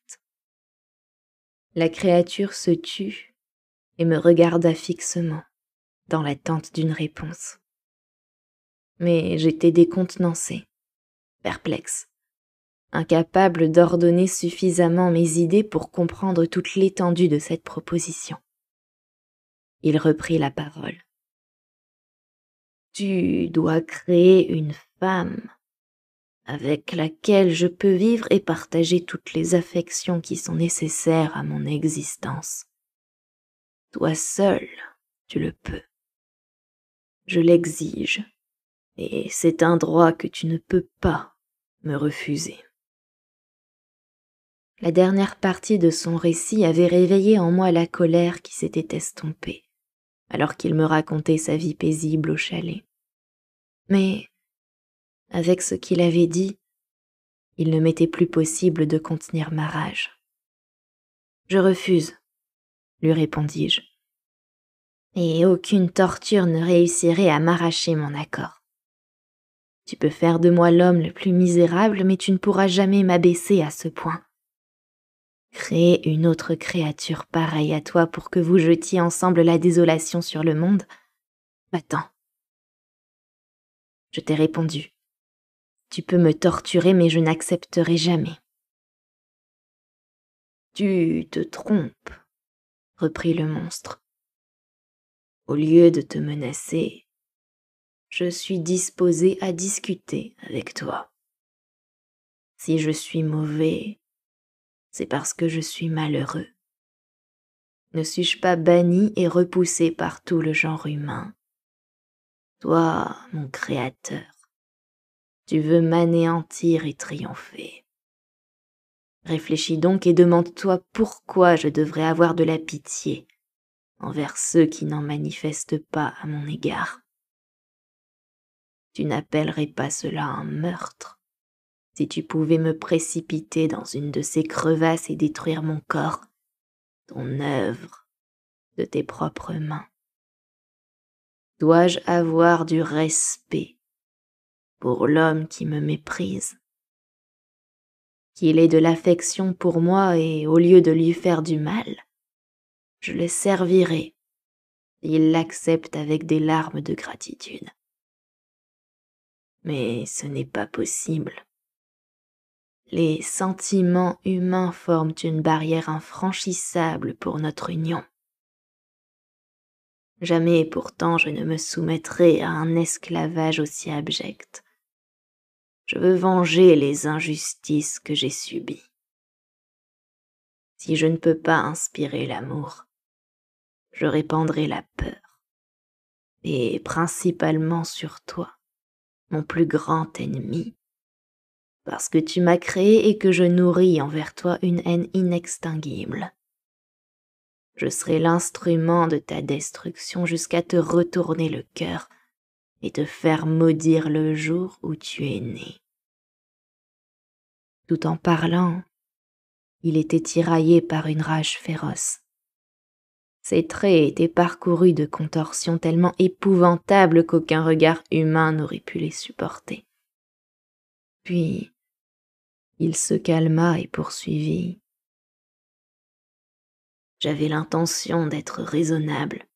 La créature se tut et me regarda fixement, dans l'attente d'une réponse. Mais j'étais décontenancée perplexe. Incapable d'ordonner suffisamment mes idées pour comprendre toute l'étendue de cette proposition. Il reprit la parole. Tu dois créer une femme avec laquelle je peux vivre et partager toutes les affections qui sont nécessaires à mon existence. Toi seul, tu le peux. Je l'exige, et c'est un droit que tu ne peux pas me refuser. La dernière partie de son récit avait réveillé en moi la colère qui s'était estompée, alors qu'il me racontait sa vie paisible au chalet. Mais, avec ce qu'il avait dit, il ne m'était plus possible de contenir ma rage. Je refuse, lui répondis-je. Et aucune torture ne réussirait à m'arracher mon accord. Tu peux faire de moi l'homme le plus misérable, mais tu ne pourras jamais m'abaisser à ce point. Créer une autre créature pareille à toi pour que vous jetiez ensemble la désolation sur le monde Va-t'en. Je t'ai répondu. Tu peux me torturer, mais je n'accepterai jamais. Tu te trompes, reprit le monstre. Au lieu de te menacer, je suis disposé à discuter avec toi. Si je suis mauvais, c'est parce que je suis malheureux. Ne suis-je pas banni et repoussé par tout le genre humain Toi, mon Créateur, tu veux m'anéantir et triompher. Réfléchis donc et demande-toi pourquoi je devrais avoir de la pitié envers ceux qui n'en manifestent pas à mon égard tu n'appellerais pas cela un meurtre. Si tu pouvais me précipiter dans une de ces crevasses et détruire mon corps, ton œuvre, de tes propres mains. Dois-je avoir du respect pour l'homme qui me méprise Qu'il ait de l'affection pour moi et au lieu de lui faire du mal, je le servirai. Il l'accepte avec des larmes de gratitude mais ce n'est pas possible. Les sentiments humains forment une barrière infranchissable pour notre union. Jamais pourtant je ne me soumettrai à un esclavage aussi abject. Je veux venger les injustices que j'ai subies. Si je ne peux pas inspirer l'amour, je répandrai la peur, et principalement sur toi mon plus grand ennemi, parce que tu m'as créé et que je nourris envers toi une haine inextinguible. Je serai l'instrument de ta destruction jusqu'à te retourner le cœur et te faire maudire le jour où tu es né. Tout en parlant, il était tiraillé par une rage féroce. Ses traits étaient parcourus de contorsions tellement épouvantables qu'aucun regard humain n'aurait pu les supporter. Puis, il se calma et poursuivit. J'avais l'intention d'être raisonnable.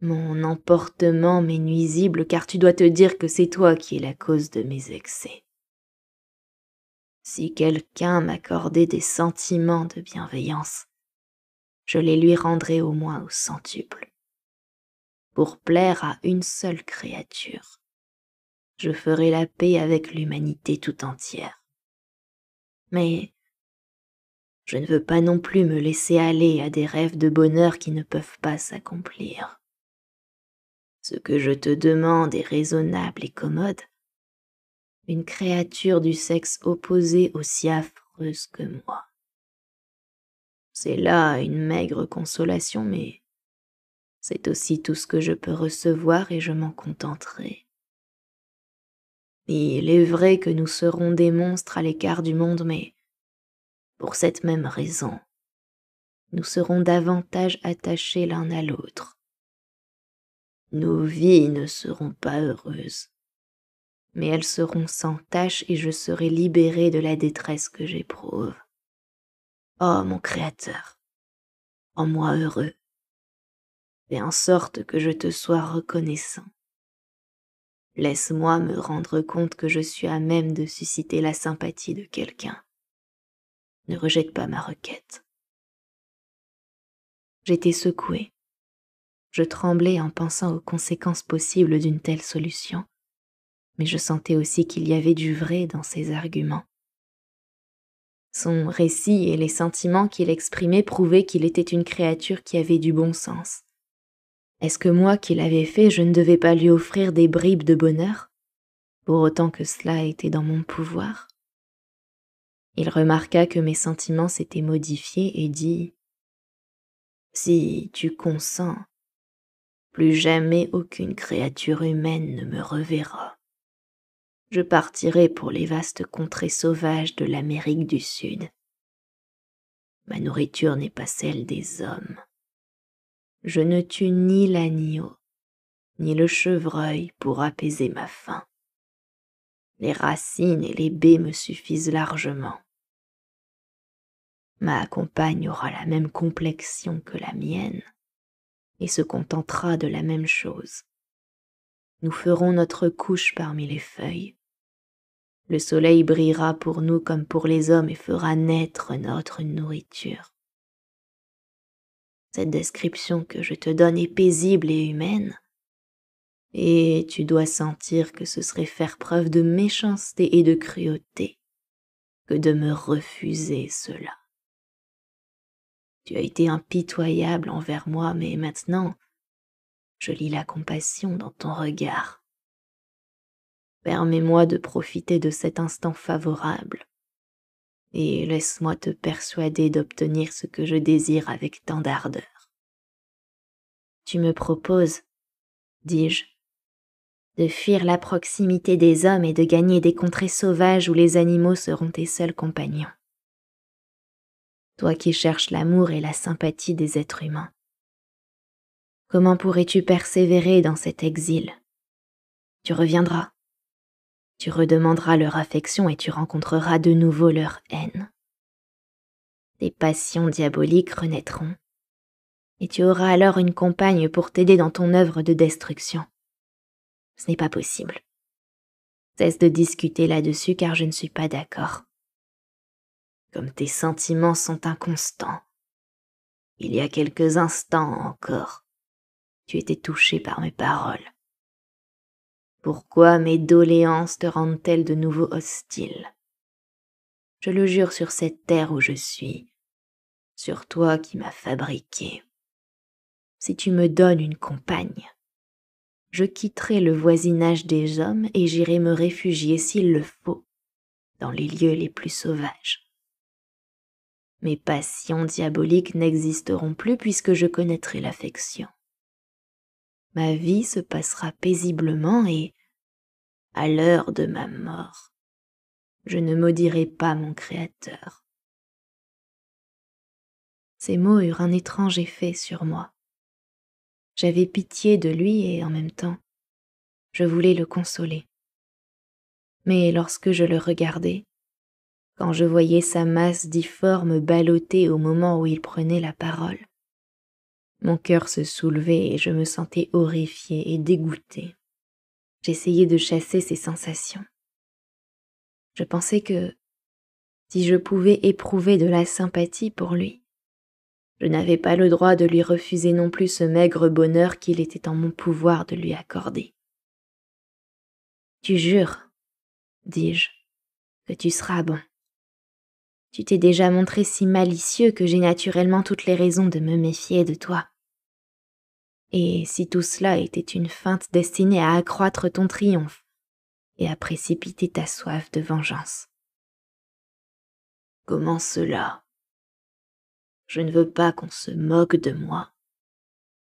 Mon emportement m'est nuisible car tu dois te dire que c'est toi qui es la cause de mes excès. Si quelqu'un m'accordait des sentiments de bienveillance, je les lui rendrai au moins au centuple. Pour plaire à une seule créature, je ferai la paix avec l'humanité tout entière. Mais je ne veux pas non plus me laisser aller à des rêves de bonheur qui ne peuvent pas s'accomplir. Ce que je te demande est raisonnable et commode. Une créature du sexe opposé aussi affreuse que moi. C'est là une maigre consolation, mais c'est aussi tout ce que je peux recevoir et je m'en contenterai. Il est vrai que nous serons des monstres à l'écart du monde, mais pour cette même raison, nous serons davantage attachés l'un à l'autre. Nos vies ne seront pas heureuses, mais elles seront sans tâche et je serai libérée de la détresse que j'éprouve oh, mon Créateur, en moi heureux, fais en sorte que je te sois reconnaissant. Laisse-moi me rendre compte que je suis à même de susciter la sympathie de quelqu'un. Ne rejette pas ma requête. J'étais secouée. Je tremblais en pensant aux conséquences possibles d'une telle solution, mais je sentais aussi qu'il y avait du vrai dans ces arguments son récit et les sentiments qu'il exprimait prouvaient qu'il était une créature qui avait du bon sens. Est-ce que moi qui l'avais fait, je ne devais pas lui offrir des bribes de bonheur Pour autant que cela était dans mon pouvoir. Il remarqua que mes sentiments s'étaient modifiés et dit Si tu consens, plus jamais aucune créature humaine ne me reverra je partirai pour les vastes contrées sauvages de l'Amérique du Sud. Ma nourriture n'est pas celle des hommes. Je ne tue ni l'agneau, ni le chevreuil pour apaiser ma faim. Les racines et les baies me suffisent largement. Ma compagne aura la même complexion que la mienne et se contentera de la même chose. Nous ferons notre couche parmi les feuilles le soleil brillera pour nous comme pour les hommes et fera naître notre nourriture. Cette description que je te donne est paisible et humaine, et tu dois sentir que ce serait faire preuve de méchanceté et de cruauté que de me refuser cela. Tu as été impitoyable envers moi, mais maintenant je lis la compassion dans ton regard. Permets-moi de profiter de cet instant favorable et laisse-moi te persuader d'obtenir ce que je désire avec tant d'ardeur. Tu me proposes, dis-je, de fuir la proximité des hommes et de gagner des contrées sauvages où les animaux seront tes seuls compagnons. Toi qui cherches l'amour et la sympathie des êtres humains, comment pourrais-tu persévérer dans cet exil Tu reviendras. Tu redemanderas leur affection et tu rencontreras de nouveau leur haine. des passions diaboliques renaîtront, et tu auras alors une compagne pour t'aider dans ton œuvre de destruction. Ce n'est pas possible. Cesse de discuter là-dessus car je ne suis pas d'accord. Comme tes sentiments sont inconstants. Il y a quelques instants encore, tu étais touché par mes paroles. Pourquoi mes doléances te rendent-elles de nouveau hostile Je le jure sur cette terre où je suis, sur toi qui m'as fabriqué. Si tu me donnes une compagne, je quitterai le voisinage des hommes et j'irai me réfugier s'il le faut dans les lieux les plus sauvages. Mes passions diaboliques n'existeront plus puisque je connaîtrai l'affection. Ma vie se passera paisiblement et à l'heure de ma mort. Je ne maudirai pas mon Créateur. Ces mots eurent un étrange effet sur moi. J'avais pitié de lui et en même temps, je voulais le consoler. Mais lorsque je le regardais, quand je voyais sa masse difforme ballottée au moment où il prenait la parole, mon cœur se soulevait et je me sentais horrifié et dégoûté. J'essayais de chasser ces sensations. Je pensais que si je pouvais éprouver de la sympathie pour lui, je n'avais pas le droit de lui refuser non plus ce maigre bonheur qu'il était en mon pouvoir de lui accorder. Tu jures, dis-je, que tu seras bon. Tu t'es déjà montré si malicieux que j'ai naturellement toutes les raisons de me méfier de toi. Et si tout cela était une feinte destinée à accroître ton triomphe et à précipiter ta soif de vengeance Comment cela Je ne veux pas qu'on se moque de moi,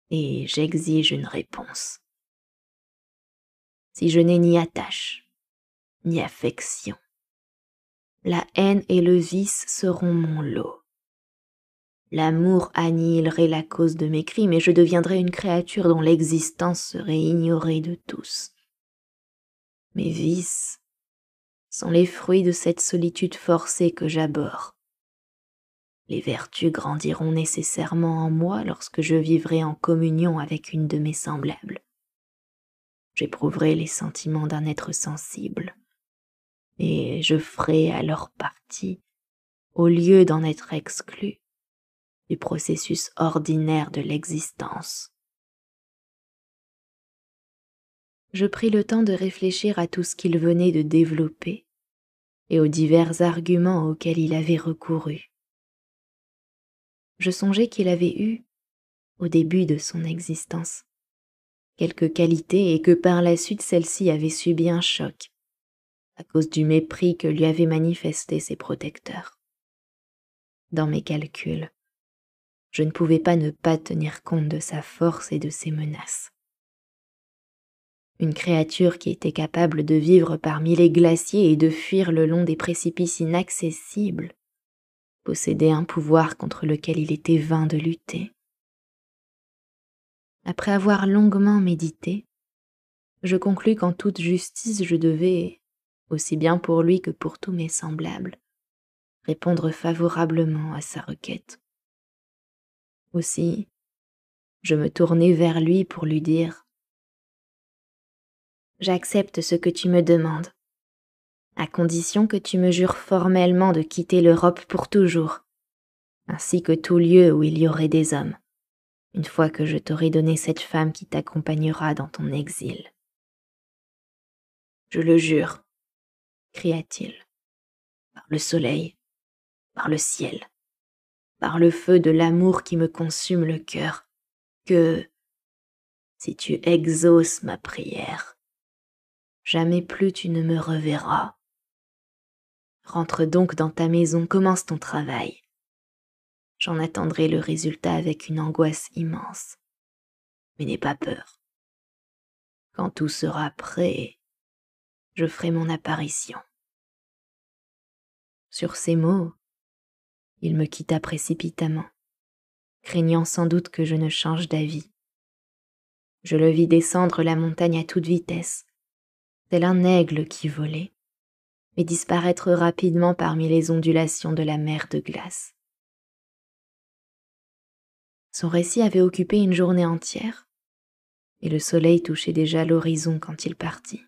et j'exige une réponse. Si je n'ai ni attache, ni affection, la haine et le vice seront mon lot. L'amour annihilerait la cause de mes crimes et je deviendrais une créature dont l'existence serait ignorée de tous. Mes vices sont les fruits de cette solitude forcée que j'aborde. Les vertus grandiront nécessairement en moi lorsque je vivrai en communion avec une de mes semblables. J'éprouverai les sentiments d'un être sensible, et je ferai alors partie au lieu d'en être exclu du processus ordinaire de l'existence. Je pris le temps de réfléchir à tout ce qu'il venait de développer et aux divers arguments auxquels il avait recouru. Je songeais qu'il avait eu, au début de son existence, quelques qualités et que par la suite celle-ci avait subi un choc à cause du mépris que lui avaient manifesté ses protecteurs. Dans mes calculs, je ne pouvais pas ne pas tenir compte de sa force et de ses menaces. Une créature qui était capable de vivre parmi les glaciers et de fuir le long des précipices inaccessibles possédait un pouvoir contre lequel il était vain de lutter. Après avoir longuement médité, je conclus qu'en toute justice je devais, aussi bien pour lui que pour tous mes semblables, répondre favorablement à sa requête aussi. Je me tournai vers lui pour lui dire J'accepte ce que tu me demandes, à condition que tu me jures formellement de quitter l'Europe pour toujours, ainsi que tout lieu où il y aurait des hommes, une fois que je t'aurai donné cette femme qui t'accompagnera dans ton exil. Je le jure, cria-t-il, par le soleil, par le ciel, par le feu de l'amour qui me consume le cœur, que, si tu exauces ma prière, jamais plus tu ne me reverras. Rentre donc dans ta maison, commence ton travail. J'en attendrai le résultat avec une angoisse immense. Mais n'aie pas peur. Quand tout sera prêt, je ferai mon apparition. Sur ces mots, il me quitta précipitamment, craignant sans doute que je ne change d'avis. Je le vis descendre la montagne à toute vitesse, tel un aigle qui volait, mais disparaître rapidement parmi les ondulations de la mer de glace. Son récit avait occupé une journée entière, et le soleil touchait déjà l'horizon quand il partit.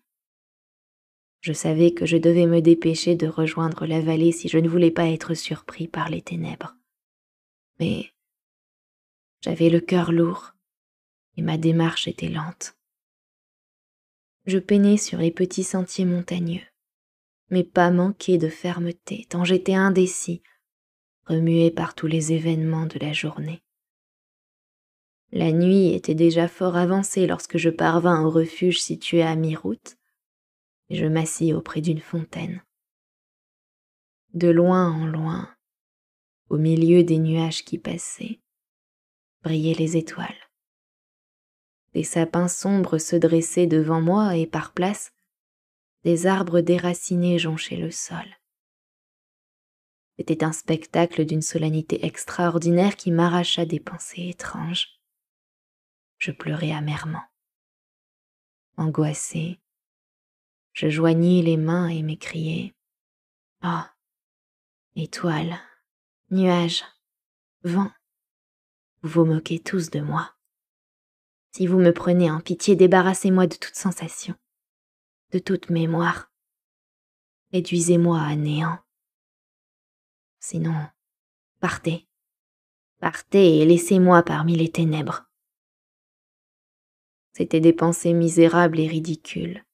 Je savais que je devais me dépêcher de rejoindre la vallée si je ne voulais pas être surpris par les ténèbres. Mais j'avais le cœur lourd et ma démarche était lente. Je peinais sur les petits sentiers montagneux. Mes pas manquaient de fermeté tant j'étais indécis, remué par tous les événements de la journée. La nuit était déjà fort avancée lorsque je parvins au refuge situé à mi-route et je m'assis auprès d'une fontaine. De loin en loin, au milieu des nuages qui passaient, brillaient les étoiles. Des sapins sombres se dressaient devant moi et par place, des arbres déracinés jonchaient le sol. C'était un spectacle d'une solennité extraordinaire qui m'arracha des pensées étranges. Je pleurais amèrement. angoissé. Je joignis les mains et m'écriai ⁇ Ah, Étoiles, nuages, vents, vous vous moquez tous de moi. Si vous me prenez en pitié, débarrassez-moi de toute sensation, de toute mémoire. Réduisez-moi à néant. Sinon, partez. Partez et laissez-moi parmi les ténèbres. C'étaient des pensées misérables et ridicules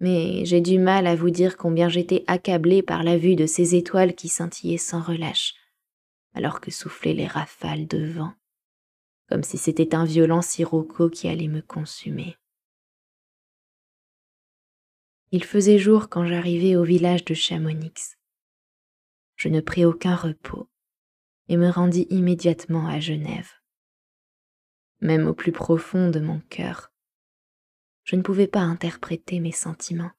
mais j'ai du mal à vous dire combien j'étais accablée par la vue de ces étoiles qui scintillaient sans relâche, alors que soufflaient les rafales de vent, comme si c'était un violent sirocco qui allait me consumer. Il faisait jour quand j'arrivai au village de Chamonix. Je ne pris aucun repos et me rendis immédiatement à Genève. Même au plus profond de mon cœur, je ne pouvais pas interpréter mes sentiments.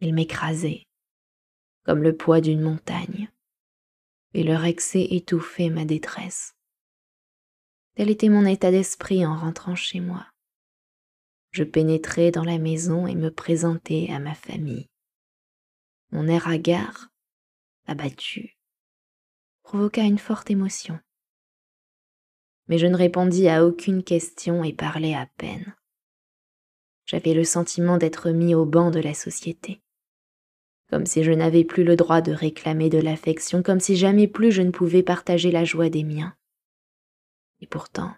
Ils m'écrasaient, comme le poids d'une montagne, et leur excès étouffait ma détresse. Tel était mon état d'esprit en rentrant chez moi. Je pénétrai dans la maison et me présentai à ma famille. Mon air hagard, abattu, provoqua une forte émotion. Mais je ne répondis à aucune question et parlais à peine. J'avais le sentiment d'être mis au banc de la société. Comme si je n'avais plus le droit de réclamer de l'affection, comme si jamais plus je ne pouvais partager la joie des miens. Et pourtant,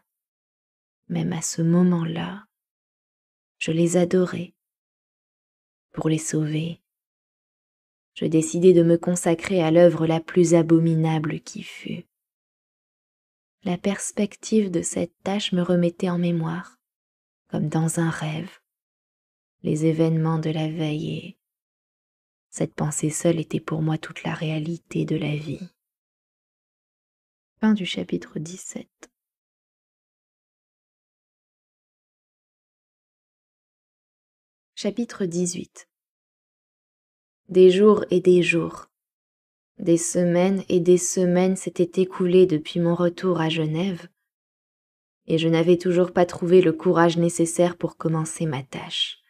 même à ce moment-là, je les adorais. Pour les sauver, je décidai de me consacrer à l'œuvre la plus abominable qui fut. La perspective de cette tâche me remettait en mémoire, comme dans un rêve, les événements de la veille et cette pensée seule était pour moi toute la réalité de la vie. Fin du chapitre 17. Chapitre 18 Des jours et des jours. Des semaines et des semaines s'étaient écoulées depuis mon retour à Genève, et je n'avais toujours pas trouvé le courage nécessaire pour commencer ma tâche.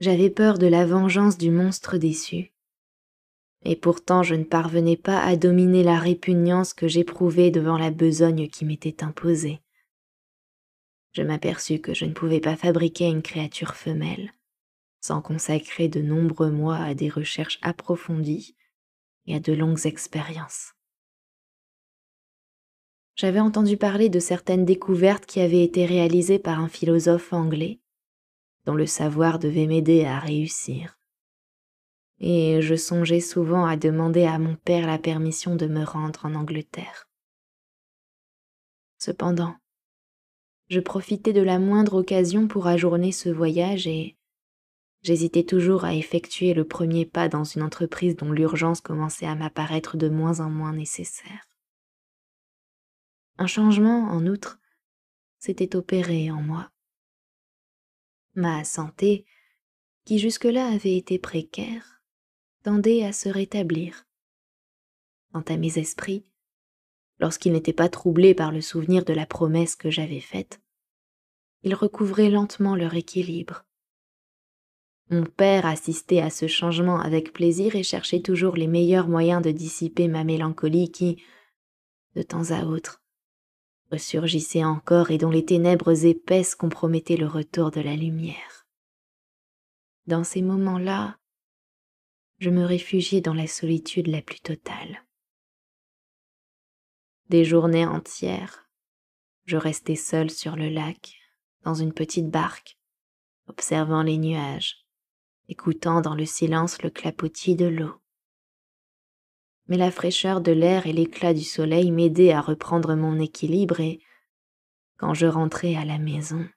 J'avais peur de la vengeance du monstre déçu. Et pourtant je ne parvenais pas à dominer la répugnance que j'éprouvais devant la besogne qui m'était imposée. Je m'aperçus que je ne pouvais pas fabriquer une créature femelle sans consacrer de nombreux mois à des recherches approfondies et à de longues expériences. J'avais entendu parler de certaines découvertes qui avaient été réalisées par un philosophe anglais dont le savoir devait m'aider à réussir. Et je songeais souvent à demander à mon père la permission de me rendre en Angleterre. Cependant, je profitais de la moindre occasion pour ajourner ce voyage et j'hésitais toujours à effectuer le premier pas dans une entreprise dont l'urgence commençait à m'apparaître de moins en moins nécessaire. Un changement, en outre, s'était opéré en moi ma santé, qui jusque-là avait été précaire, tendait à se rétablir. Quant à mes esprits, lorsqu'ils n'étaient pas troublés par le souvenir de la promesse que j'avais faite, ils recouvraient lentement leur équilibre. Mon père assistait à ce changement avec plaisir et cherchait toujours les meilleurs moyens de dissiper ma mélancolie qui, de temps à autre, ressurgissait encore et dont les ténèbres épaisses compromettaient le retour de la lumière. Dans ces moments-là, je me réfugiais dans la solitude la plus totale. Des journées entières, je restais seul sur le lac, dans une petite barque, observant les nuages, écoutant dans le silence le clapotis de l'eau mais la fraîcheur de l'air et l'éclat du soleil m'aidaient à reprendre mon équilibre et, quand je rentrais à la maison,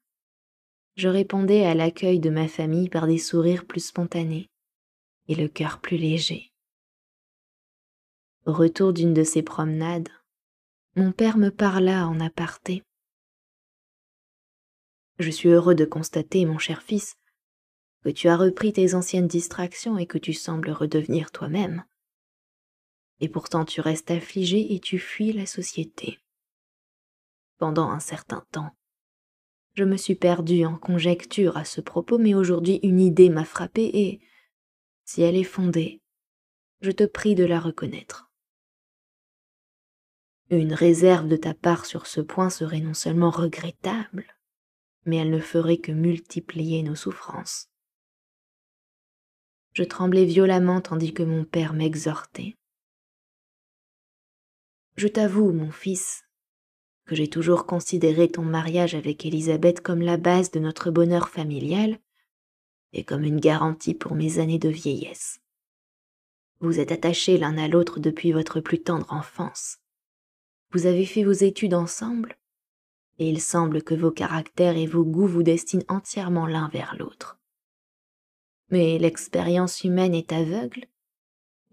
je répondais à l'accueil de ma famille par des sourires plus spontanés et le cœur plus léger. Au retour d'une de ces promenades, mon père me parla en aparté. Je suis heureux de constater, mon cher fils, que tu as repris tes anciennes distractions et que tu sembles redevenir toi-même et pourtant tu restes affligé et tu fuis la société. Pendant un certain temps, je me suis perdue en conjectures à ce propos, mais aujourd'hui une idée m'a frappée et, si elle est fondée, je te prie de la reconnaître. Une réserve de ta part sur ce point serait non seulement regrettable, mais elle ne ferait que multiplier nos souffrances. Je tremblais violemment tandis que mon père m'exhortait. Je t'avoue, mon fils, que j'ai toujours considéré ton mariage avec Élisabeth comme la base de notre bonheur familial et comme une garantie pour mes années de vieillesse. Vous êtes attachés l'un à l'autre depuis votre plus tendre enfance. Vous avez fait vos études ensemble, et il semble que vos caractères et vos goûts vous destinent entièrement l'un vers l'autre. Mais l'expérience humaine est aveugle,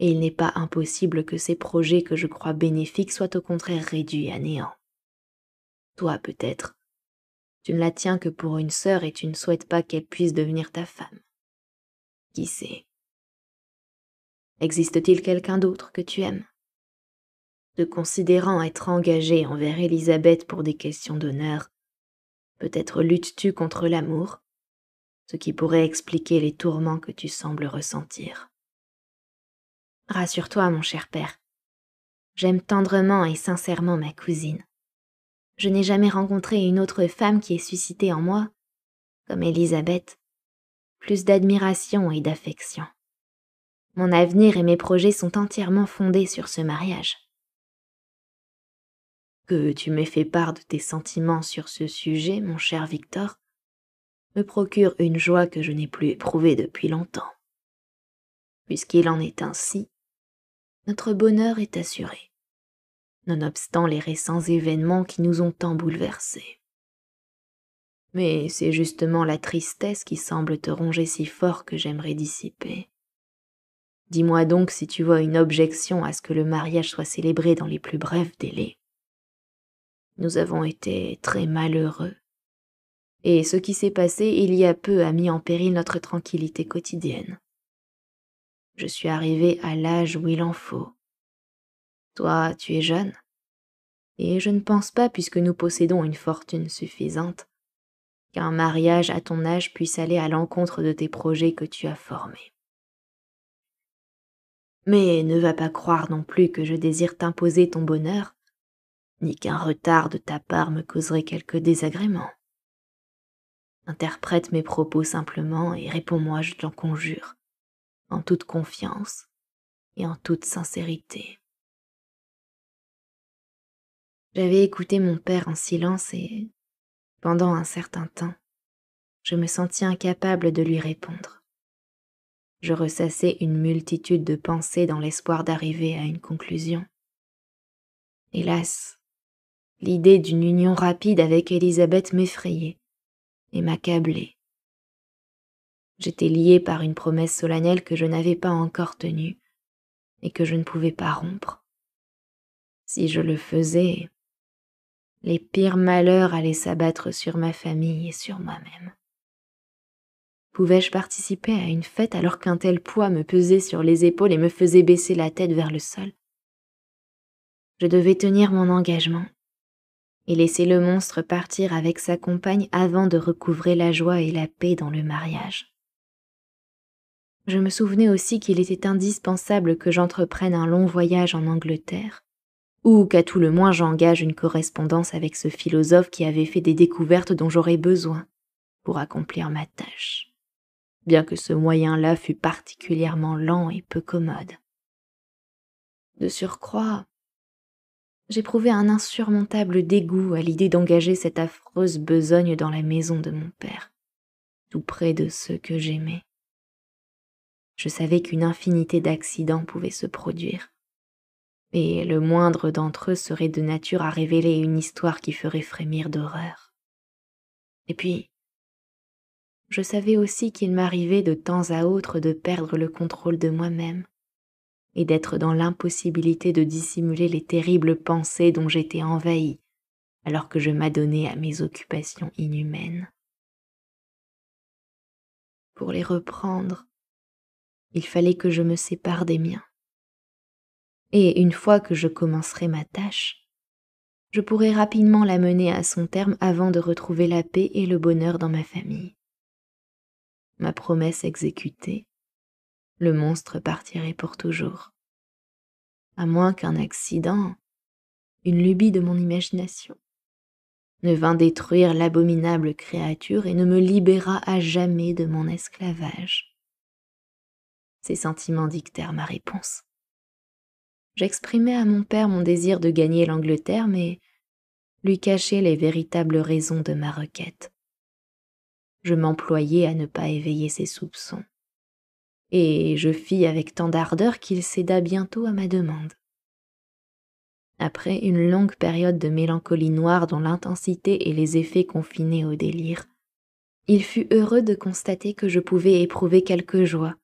et il n'est pas impossible que ces projets que je crois bénéfiques soient au contraire réduits à néant. Toi peut-être, tu ne la tiens que pour une sœur et tu ne souhaites pas qu'elle puisse devenir ta femme. Qui sait Existe-t-il quelqu'un d'autre que tu aimes Te considérant être engagé envers Élisabeth pour des questions d'honneur, peut-être luttes-tu contre l'amour, ce qui pourrait expliquer les tourments que tu sembles ressentir. Rassure-toi, mon cher père. J'aime tendrement et sincèrement ma cousine. Je n'ai jamais rencontré une autre femme qui ait suscité en moi, comme Élisabeth, plus d'admiration et d'affection. Mon avenir et mes projets sont entièrement fondés sur ce mariage. Que tu m'aies fait part de tes sentiments sur ce sujet, mon cher Victor, me procure une joie que je n'ai plus éprouvée depuis longtemps. Puisqu'il en est ainsi, notre bonheur est assuré, nonobstant les récents événements qui nous ont tant bouleversés. Mais c'est justement la tristesse qui semble te ronger si fort que j'aimerais dissiper. Dis-moi donc si tu vois une objection à ce que le mariage soit célébré dans les plus brefs délais. Nous avons été très malheureux, et ce qui s'est passé il y a peu a mis en péril notre tranquillité quotidienne. Je suis arrivée à l'âge où il en faut. Toi, tu es jeune, et je ne pense pas, puisque nous possédons une fortune suffisante, qu'un mariage à ton âge puisse aller à l'encontre de tes projets que tu as formés. Mais ne va pas croire non plus que je désire t'imposer ton bonheur, ni qu'un retard de ta part me causerait quelque désagrément. Interprète mes propos simplement et réponds-moi, je t'en conjure en toute confiance et en toute sincérité. J'avais écouté mon père en silence et, pendant un certain temps, je me sentis incapable de lui répondre. Je ressassais une multitude de pensées dans l'espoir d'arriver à une conclusion. Hélas, l'idée d'une union rapide avec Elisabeth m'effrayait et m'accablait. J'étais liée par une promesse solennelle que je n'avais pas encore tenue et que je ne pouvais pas rompre. Si je le faisais, les pires malheurs allaient s'abattre sur ma famille et sur moi-même. Pouvais-je participer à une fête alors qu'un tel poids me pesait sur les épaules et me faisait baisser la tête vers le sol Je devais tenir mon engagement et laisser le monstre partir avec sa compagne avant de recouvrer la joie et la paix dans le mariage. Je me souvenais aussi qu'il était indispensable que j'entreprenne un long voyage en Angleterre, ou qu'à tout le moins j'engage une correspondance avec ce philosophe qui avait fait des découvertes dont j'aurais besoin pour accomplir ma tâche, bien que ce moyen-là fût particulièrement lent et peu commode. De surcroît, j'éprouvais un insurmontable dégoût à l'idée d'engager cette affreuse besogne dans la maison de mon père, tout près de ceux que j'aimais je savais qu'une infinité d'accidents pouvaient se produire. Et le moindre d'entre eux serait de nature à révéler une histoire qui ferait frémir d'horreur. Et puis, je savais aussi qu'il m'arrivait de temps à autre de perdre le contrôle de moi-même et d'être dans l'impossibilité de dissimuler les terribles pensées dont j'étais envahie alors que je m'adonnais à mes occupations inhumaines. Pour les reprendre, il fallait que je me sépare des miens. Et une fois que je commencerai ma tâche, je pourrai rapidement la mener à son terme avant de retrouver la paix et le bonheur dans ma famille. Ma promesse exécutée, le monstre partirait pour toujours. À moins qu'un accident, une lubie de mon imagination, ne vint détruire l'abominable créature et ne me libéra à jamais de mon esclavage. Ces sentiments dictèrent ma réponse. J'exprimai à mon père mon désir de gagner l'Angleterre, mais lui cachai les véritables raisons de ma requête. Je m'employai à ne pas éveiller ses soupçons, et je fis avec tant d'ardeur qu'il céda bientôt à ma demande. Après une longue période de mélancolie noire dont l'intensité et les effets confinaient au délire, il fut heureux de constater que je pouvais éprouver quelque joie,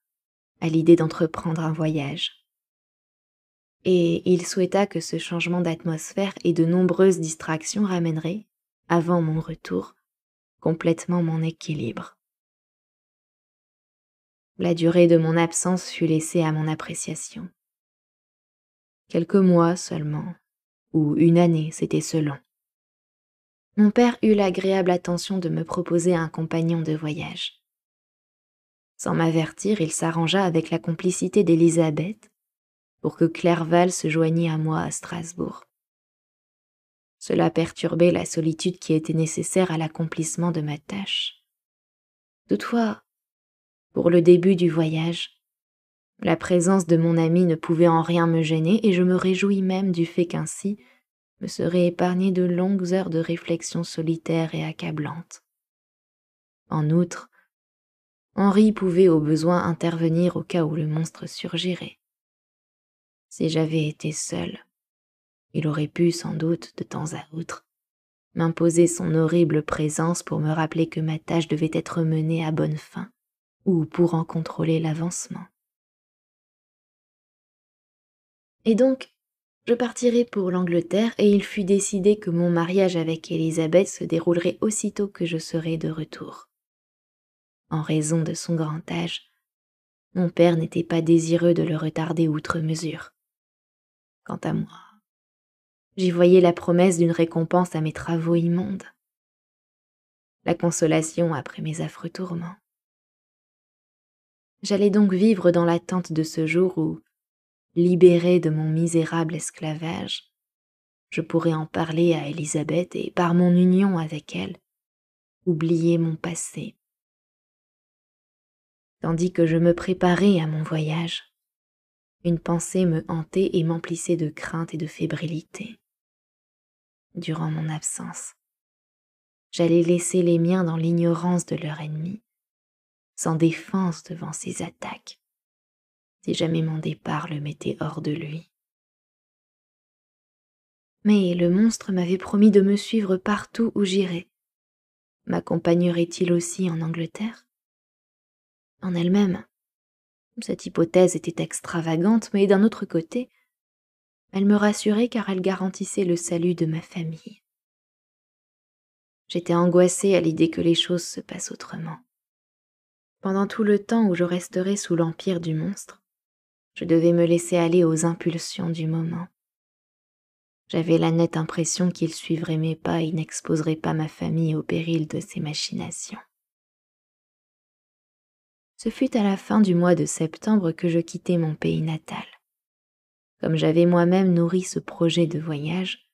à l'idée d'entreprendre un voyage. Et il souhaita que ce changement d'atmosphère et de nombreuses distractions ramèneraient, avant mon retour, complètement mon équilibre. La durée de mon absence fut laissée à mon appréciation. Quelques mois seulement, ou une année, c'était selon. Mon père eut l'agréable attention de me proposer un compagnon de voyage. Sans m'avertir, il s'arrangea avec la complicité d'Élisabeth pour que Clerval se joignît à moi à Strasbourg. Cela perturbait la solitude qui était nécessaire à l'accomplissement de ma tâche. Toutefois, pour le début du voyage, la présence de mon ami ne pouvait en rien me gêner et je me réjouis même du fait qu'ainsi me seraient épargnées de longues heures de réflexion solitaire et accablante. En outre, Henri pouvait au besoin intervenir au cas où le monstre surgirait. Si j'avais été seul, il aurait pu sans doute, de temps à autre, m'imposer son horrible présence pour me rappeler que ma tâche devait être menée à bonne fin, ou pour en contrôler l'avancement. Et donc, je partirai pour l'Angleterre et il fut décidé que mon mariage avec Élisabeth se déroulerait aussitôt que je serais de retour en raison de son grand âge, mon père n'était pas désireux de le retarder outre mesure. Quant à moi, j'y voyais la promesse d'une récompense à mes travaux immondes, la consolation après mes affreux tourments. J'allais donc vivre dans l'attente de ce jour où, libéré de mon misérable esclavage, je pourrais en parler à Élisabeth et, par mon union avec elle, oublier mon passé tandis que je me préparais à mon voyage. Une pensée me hantait et m'emplissait de crainte et de fébrilité. Durant mon absence, j'allais laisser les miens dans l'ignorance de leur ennemi, sans défense devant ses attaques, si jamais mon départ le mettait hors de lui. Mais le monstre m'avait promis de me suivre partout où j'irais. M'accompagnerait-il aussi en Angleterre en elle-même. Cette hypothèse était extravagante, mais d'un autre côté, elle me rassurait car elle garantissait le salut de ma famille. J'étais angoissée à l'idée que les choses se passent autrement. Pendant tout le temps où je resterai sous l'empire du monstre, je devais me laisser aller aux impulsions du moment. J'avais la nette impression qu'il suivrait mes pas et n'exposerait pas ma famille au péril de ses machinations ce fut à la fin du mois de septembre que je quittai mon pays natal. Comme j'avais moi-même nourri ce projet de voyage,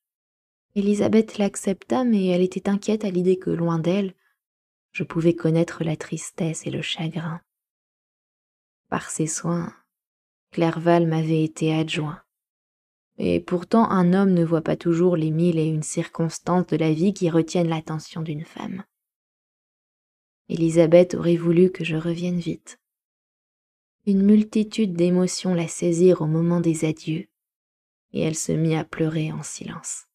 Elisabeth l'accepta, mais elle était inquiète à l'idée que, loin d'elle, je pouvais connaître la tristesse et le chagrin. Par ses soins, Clerval m'avait été adjoint. Et pourtant un homme ne voit pas toujours les mille et une circonstances de la vie qui retiennent l'attention d'une femme. Elisabeth aurait voulu que je revienne vite. Une multitude d'émotions la saisirent au moment des adieux, et elle se mit à pleurer en silence.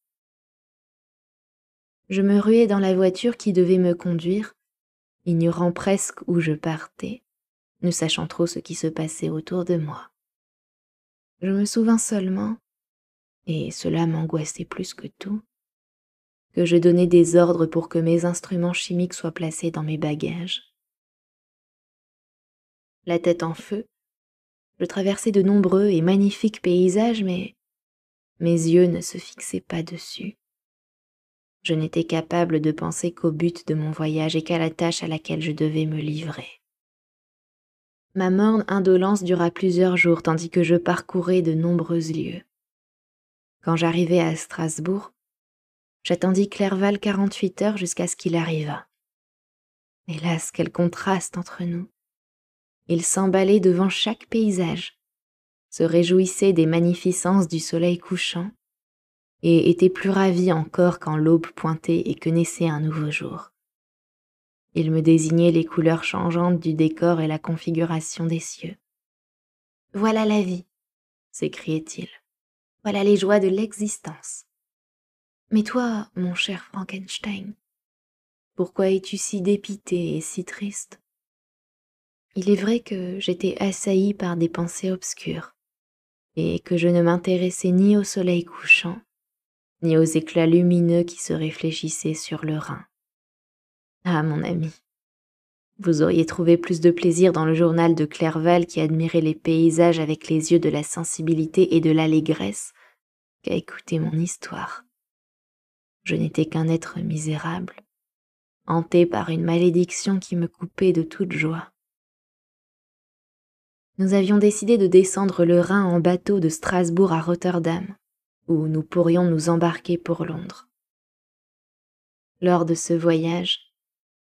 Je me ruai dans la voiture qui devait me conduire, ignorant presque où je partais, ne sachant trop ce qui se passait autour de moi. Je me souvins seulement, et cela m'angoissait plus que tout, que je donnais des ordres pour que mes instruments chimiques soient placés dans mes bagages. La tête en feu, je traversais de nombreux et magnifiques paysages, mais mes yeux ne se fixaient pas dessus. Je n'étais capable de penser qu'au but de mon voyage et qu'à la tâche à laquelle je devais me livrer. Ma morne indolence dura plusieurs jours tandis que je parcourais de nombreux lieux. Quand j'arrivai à Strasbourg, J'attendis Clerval quarante-huit heures jusqu'à ce qu'il arrivât. Hélas, quel contraste entre nous. Il s'emballait devant chaque paysage, se réjouissait des magnificences du soleil couchant, et était plus ravi encore quand l'aube pointait et que naissait un nouveau jour. Il me désignait les couleurs changeantes du décor et la configuration des cieux. Voilà la vie, s'écriait-il. Voilà les joies de l'existence. Mais toi, mon cher Frankenstein, pourquoi es-tu si dépité et si triste Il est vrai que j'étais assailli par des pensées obscures, et que je ne m'intéressais ni au soleil couchant, ni aux éclats lumineux qui se réfléchissaient sur le Rhin. Ah, mon ami, vous auriez trouvé plus de plaisir dans le journal de Clerval qui admirait les paysages avec les yeux de la sensibilité et de l'allégresse qu'à écouter mon histoire je n'étais qu'un être misérable, hanté par une malédiction qui me coupait de toute joie. Nous avions décidé de descendre le Rhin en bateau de Strasbourg à Rotterdam, où nous pourrions nous embarquer pour Londres. Lors de ce voyage,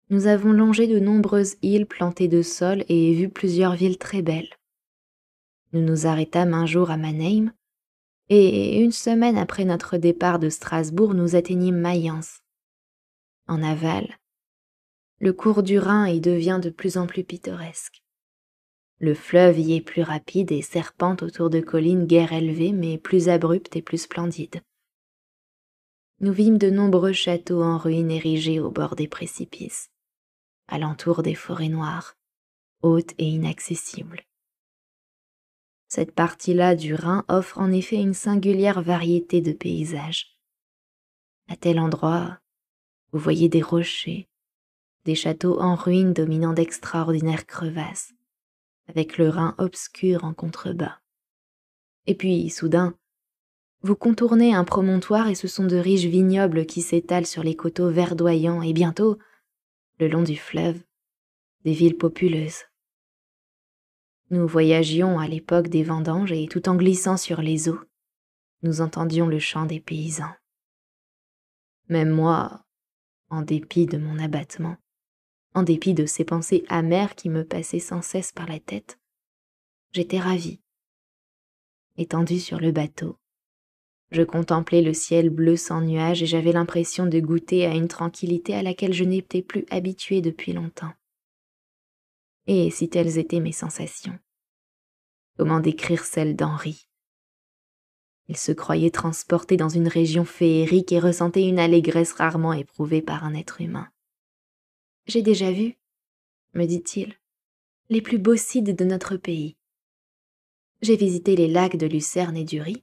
nous avons longé de nombreuses îles plantées de sol et vu plusieurs villes très belles. Nous nous arrêtâmes un jour à Mannheim, et une semaine après notre départ de Strasbourg, nous atteignîmes Mayence. En aval, le cours du Rhin y devient de plus en plus pittoresque. Le fleuve y est plus rapide et serpente autour de collines guère élevées mais plus abruptes et plus splendides. Nous vîmes de nombreux châteaux en ruines érigés au bord des précipices, alentour des forêts noires, hautes et inaccessibles. Cette partie-là du Rhin offre en effet une singulière variété de paysages. À tel endroit, vous voyez des rochers, des châteaux en ruines dominant d'extraordinaires crevasses, avec le Rhin obscur en contrebas. Et puis, soudain, vous contournez un promontoire et ce sont de riches vignobles qui s'étalent sur les coteaux verdoyants et bientôt, le long du fleuve, des villes populeuses, nous voyagions à l'époque des vendanges et tout en glissant sur les eaux, nous entendions le chant des paysans. Même moi, en dépit de mon abattement, en dépit de ces pensées amères qui me passaient sans cesse par la tête, j'étais ravie. Étendu sur le bateau, je contemplais le ciel bleu sans nuages et j'avais l'impression de goûter à une tranquillité à laquelle je n'étais plus habituée depuis longtemps et si telles étaient mes sensations. Comment décrire celles d'Henri Il se croyait transporté dans une région féerique et ressentait une allégresse rarement éprouvée par un être humain. J'ai déjà vu, me dit-il, les plus beaux cides de notre pays. J'ai visité les lacs de Lucerne et du Riz,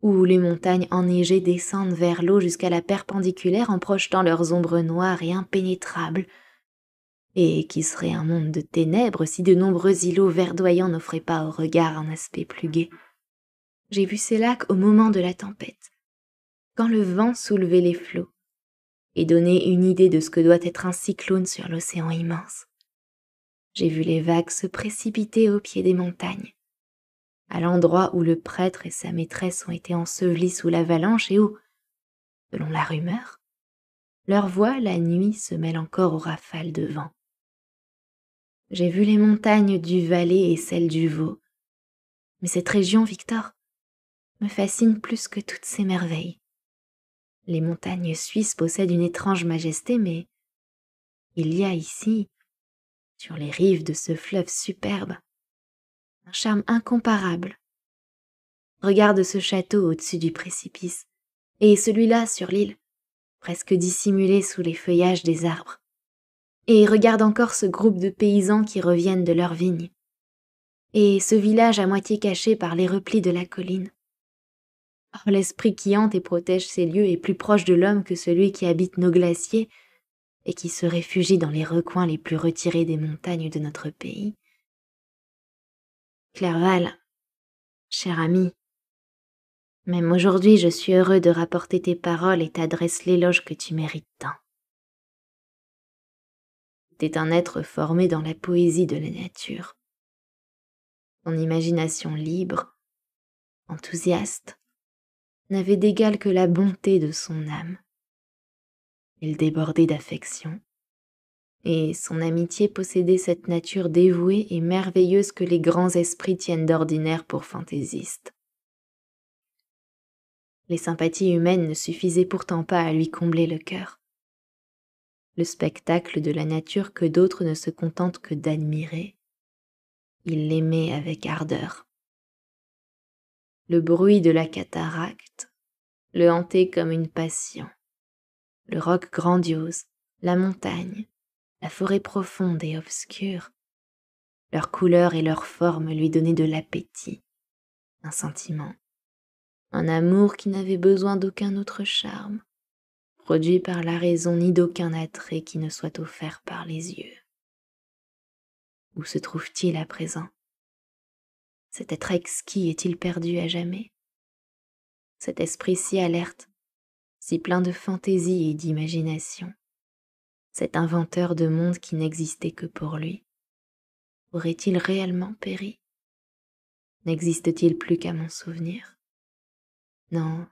où les montagnes enneigées descendent vers l'eau jusqu'à la perpendiculaire en projetant leurs ombres noires et impénétrables et qui serait un monde de ténèbres si de nombreux îlots verdoyants n'offraient pas au regard un aspect plus gai. J'ai vu ces lacs au moment de la tempête, quand le vent soulevait les flots, et donnait une idée de ce que doit être un cyclone sur l'océan immense. J'ai vu les vagues se précipiter au pied des montagnes, à l'endroit où le prêtre et sa maîtresse ont été ensevelis sous l'avalanche et où, selon la rumeur, leur voix la nuit se mêle encore aux rafales de vent. J'ai vu les montagnes du Valais et celles du Vaud. Mais cette région, Victor, me fascine plus que toutes ces merveilles. Les montagnes suisses possèdent une étrange majesté, mais il y a ici, sur les rives de ce fleuve superbe, un charme incomparable. Regarde ce château au-dessus du précipice, et celui-là sur l'île, presque dissimulé sous les feuillages des arbres et regarde encore ce groupe de paysans qui reviennent de leurs vignes, et ce village à moitié caché par les replis de la colline. Or oh, l'esprit qui hante et protège ces lieux est plus proche de l'homme que celui qui habite nos glaciers et qui se réfugie dans les recoins les plus retirés des montagnes de notre pays. Clerval, cher ami, même aujourd'hui je suis heureux de rapporter tes paroles et t'adresse l'éloge que tu mérites tant était un être formé dans la poésie de la nature. Son imagination libre, enthousiaste, n'avait d'égal que la bonté de son âme. Il débordait d'affection, et son amitié possédait cette nature dévouée et merveilleuse que les grands esprits tiennent d'ordinaire pour fantaisistes. Les sympathies humaines ne suffisaient pourtant pas à lui combler le cœur le spectacle de la nature que d'autres ne se contentent que d'admirer. Il l'aimait avec ardeur. Le bruit de la cataracte le hantait comme une passion. Le roc grandiose, la montagne, la forêt profonde et obscure, leurs couleurs et leurs formes lui donnaient de l'appétit, un sentiment, un amour qui n'avait besoin d'aucun autre charme produit par la raison ni d'aucun attrait qui ne soit offert par les yeux. Où se trouve-t-il à présent Cet être exquis est-il perdu à jamais Cet esprit si alerte, si plein de fantaisie et d'imagination, cet inventeur de monde qui n'existait que pour lui, aurait-il réellement péri N'existe-t-il plus qu'à mon souvenir Non,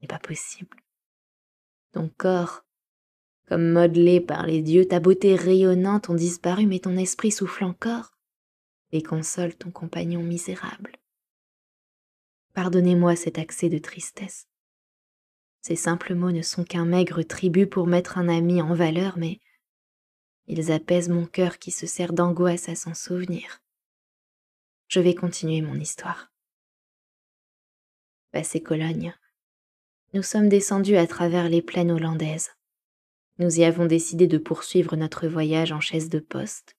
n'est pas possible ton corps. Comme modelé par les dieux, ta beauté rayonnante ont disparu, mais ton esprit souffle encore et console ton compagnon misérable. Pardonnez-moi cet accès de tristesse. Ces simples mots ne sont qu'un maigre tribut pour mettre un ami en valeur, mais ils apaisent mon cœur qui se sert d'angoisse à s'en souvenir. Je vais continuer mon histoire. Passé Cologne, nous sommes descendus à travers les plaines hollandaises. Nous y avons décidé de poursuivre notre voyage en chaise de poste,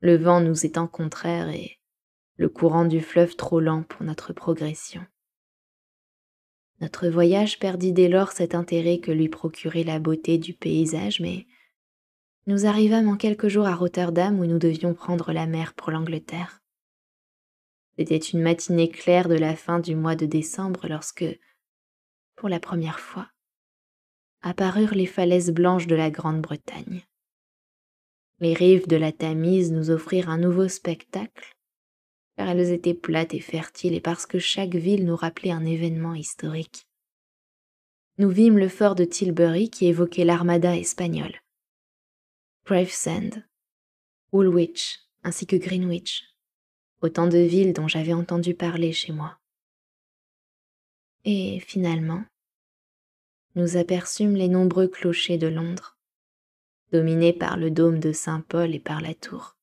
le vent nous étant contraire et le courant du fleuve trop lent pour notre progression. Notre voyage perdit dès lors cet intérêt que lui procurait la beauté du paysage, mais nous arrivâmes en quelques jours à Rotterdam où nous devions prendre la mer pour l'Angleterre. C'était une matinée claire de la fin du mois de décembre lorsque pour la première fois, apparurent les falaises blanches de la Grande-Bretagne. Les rives de la Tamise nous offrirent un nouveau spectacle, car elles étaient plates et fertiles et parce que chaque ville nous rappelait un événement historique. Nous vîmes le fort de Tilbury qui évoquait l'armada espagnole. Gravesend, Woolwich ainsi que Greenwich, autant de villes dont j'avais entendu parler chez moi et finalement, nous aperçûmes les nombreux clochers de Londres, dominés par le dôme de Saint-Paul et par la tour,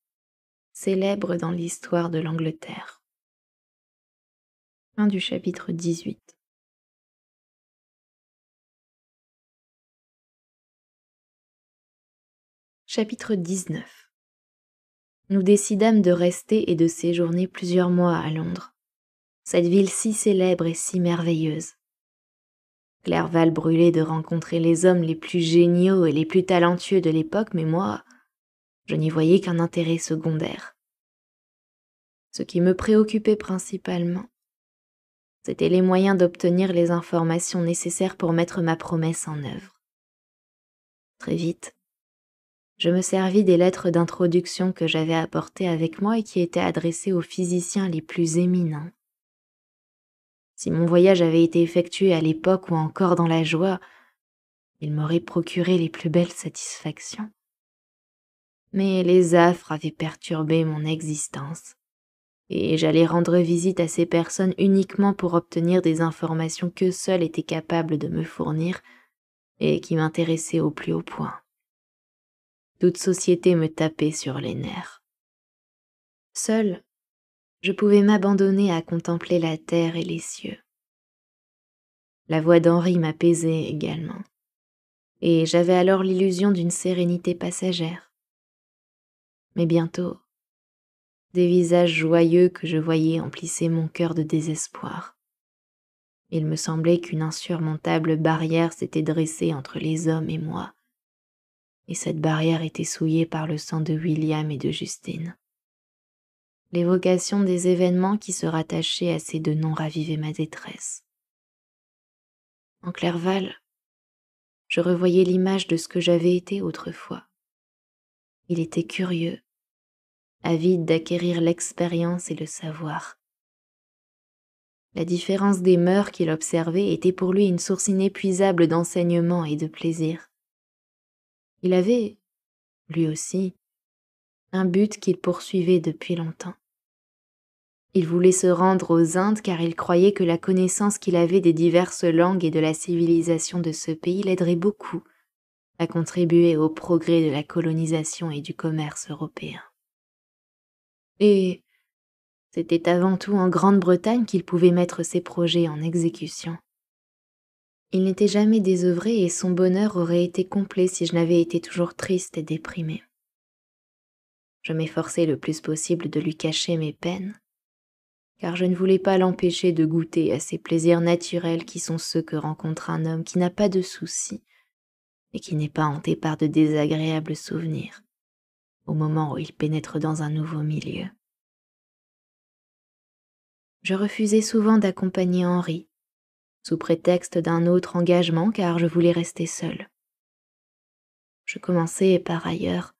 célèbres dans l'histoire de l'Angleterre. chapitre 18. Chapitre 19 Nous décidâmes de rester et de séjourner plusieurs mois à Londres, cette ville si célèbre et si merveilleuse. Clerval brûlait de rencontrer les hommes les plus géniaux et les plus talentueux de l'époque, mais moi, je n'y voyais qu'un intérêt secondaire. Ce qui me préoccupait principalement, c'était les moyens d'obtenir les informations nécessaires pour mettre ma promesse en œuvre. Très vite, je me servis des lettres d'introduction que j'avais apportées avec moi et qui étaient adressées aux physiciens les plus éminents, si mon voyage avait été effectué à l'époque ou encore dans la joie, il m'aurait procuré les plus belles satisfactions. Mais les affres avaient perturbé mon existence, et j'allais rendre visite à ces personnes uniquement pour obtenir des informations que seuls étaient capables de me fournir et qui m'intéressaient au plus haut point. Toute société me tapait sur les nerfs. Seule, je pouvais m'abandonner à contempler la terre et les cieux. La voix d'Henri m'apaisait également, et j'avais alors l'illusion d'une sérénité passagère. Mais bientôt, des visages joyeux que je voyais emplissaient mon cœur de désespoir. Il me semblait qu'une insurmontable barrière s'était dressée entre les hommes et moi, et cette barrière était souillée par le sang de William et de Justine l'évocation des événements qui se rattachaient à ces deux noms ravivait ma détresse. En Clerval, je revoyais l'image de ce que j'avais été autrefois. Il était curieux, avide d'acquérir l'expérience et le savoir. La différence des mœurs qu'il observait était pour lui une source inépuisable d'enseignement et de plaisir. Il avait, lui aussi, un but qu'il poursuivait depuis longtemps. Il voulait se rendre aux Indes car il croyait que la connaissance qu'il avait des diverses langues et de la civilisation de ce pays l'aiderait beaucoup à contribuer au progrès de la colonisation et du commerce européen. Et c'était avant tout en Grande-Bretagne qu'il pouvait mettre ses projets en exécution. Il n'était jamais désœuvré et son bonheur aurait été complet si je n'avais été toujours triste et déprimée. Je m'efforçais le plus possible de lui cacher mes peines, car je ne voulais pas l'empêcher de goûter à ces plaisirs naturels qui sont ceux que rencontre un homme qui n'a pas de soucis et qui n'est pas hanté par de désagréables souvenirs au moment où il pénètre dans un nouveau milieu. Je refusais souvent d'accompagner Henri, sous prétexte d'un autre engagement car je voulais rester seule. Je commençais par ailleurs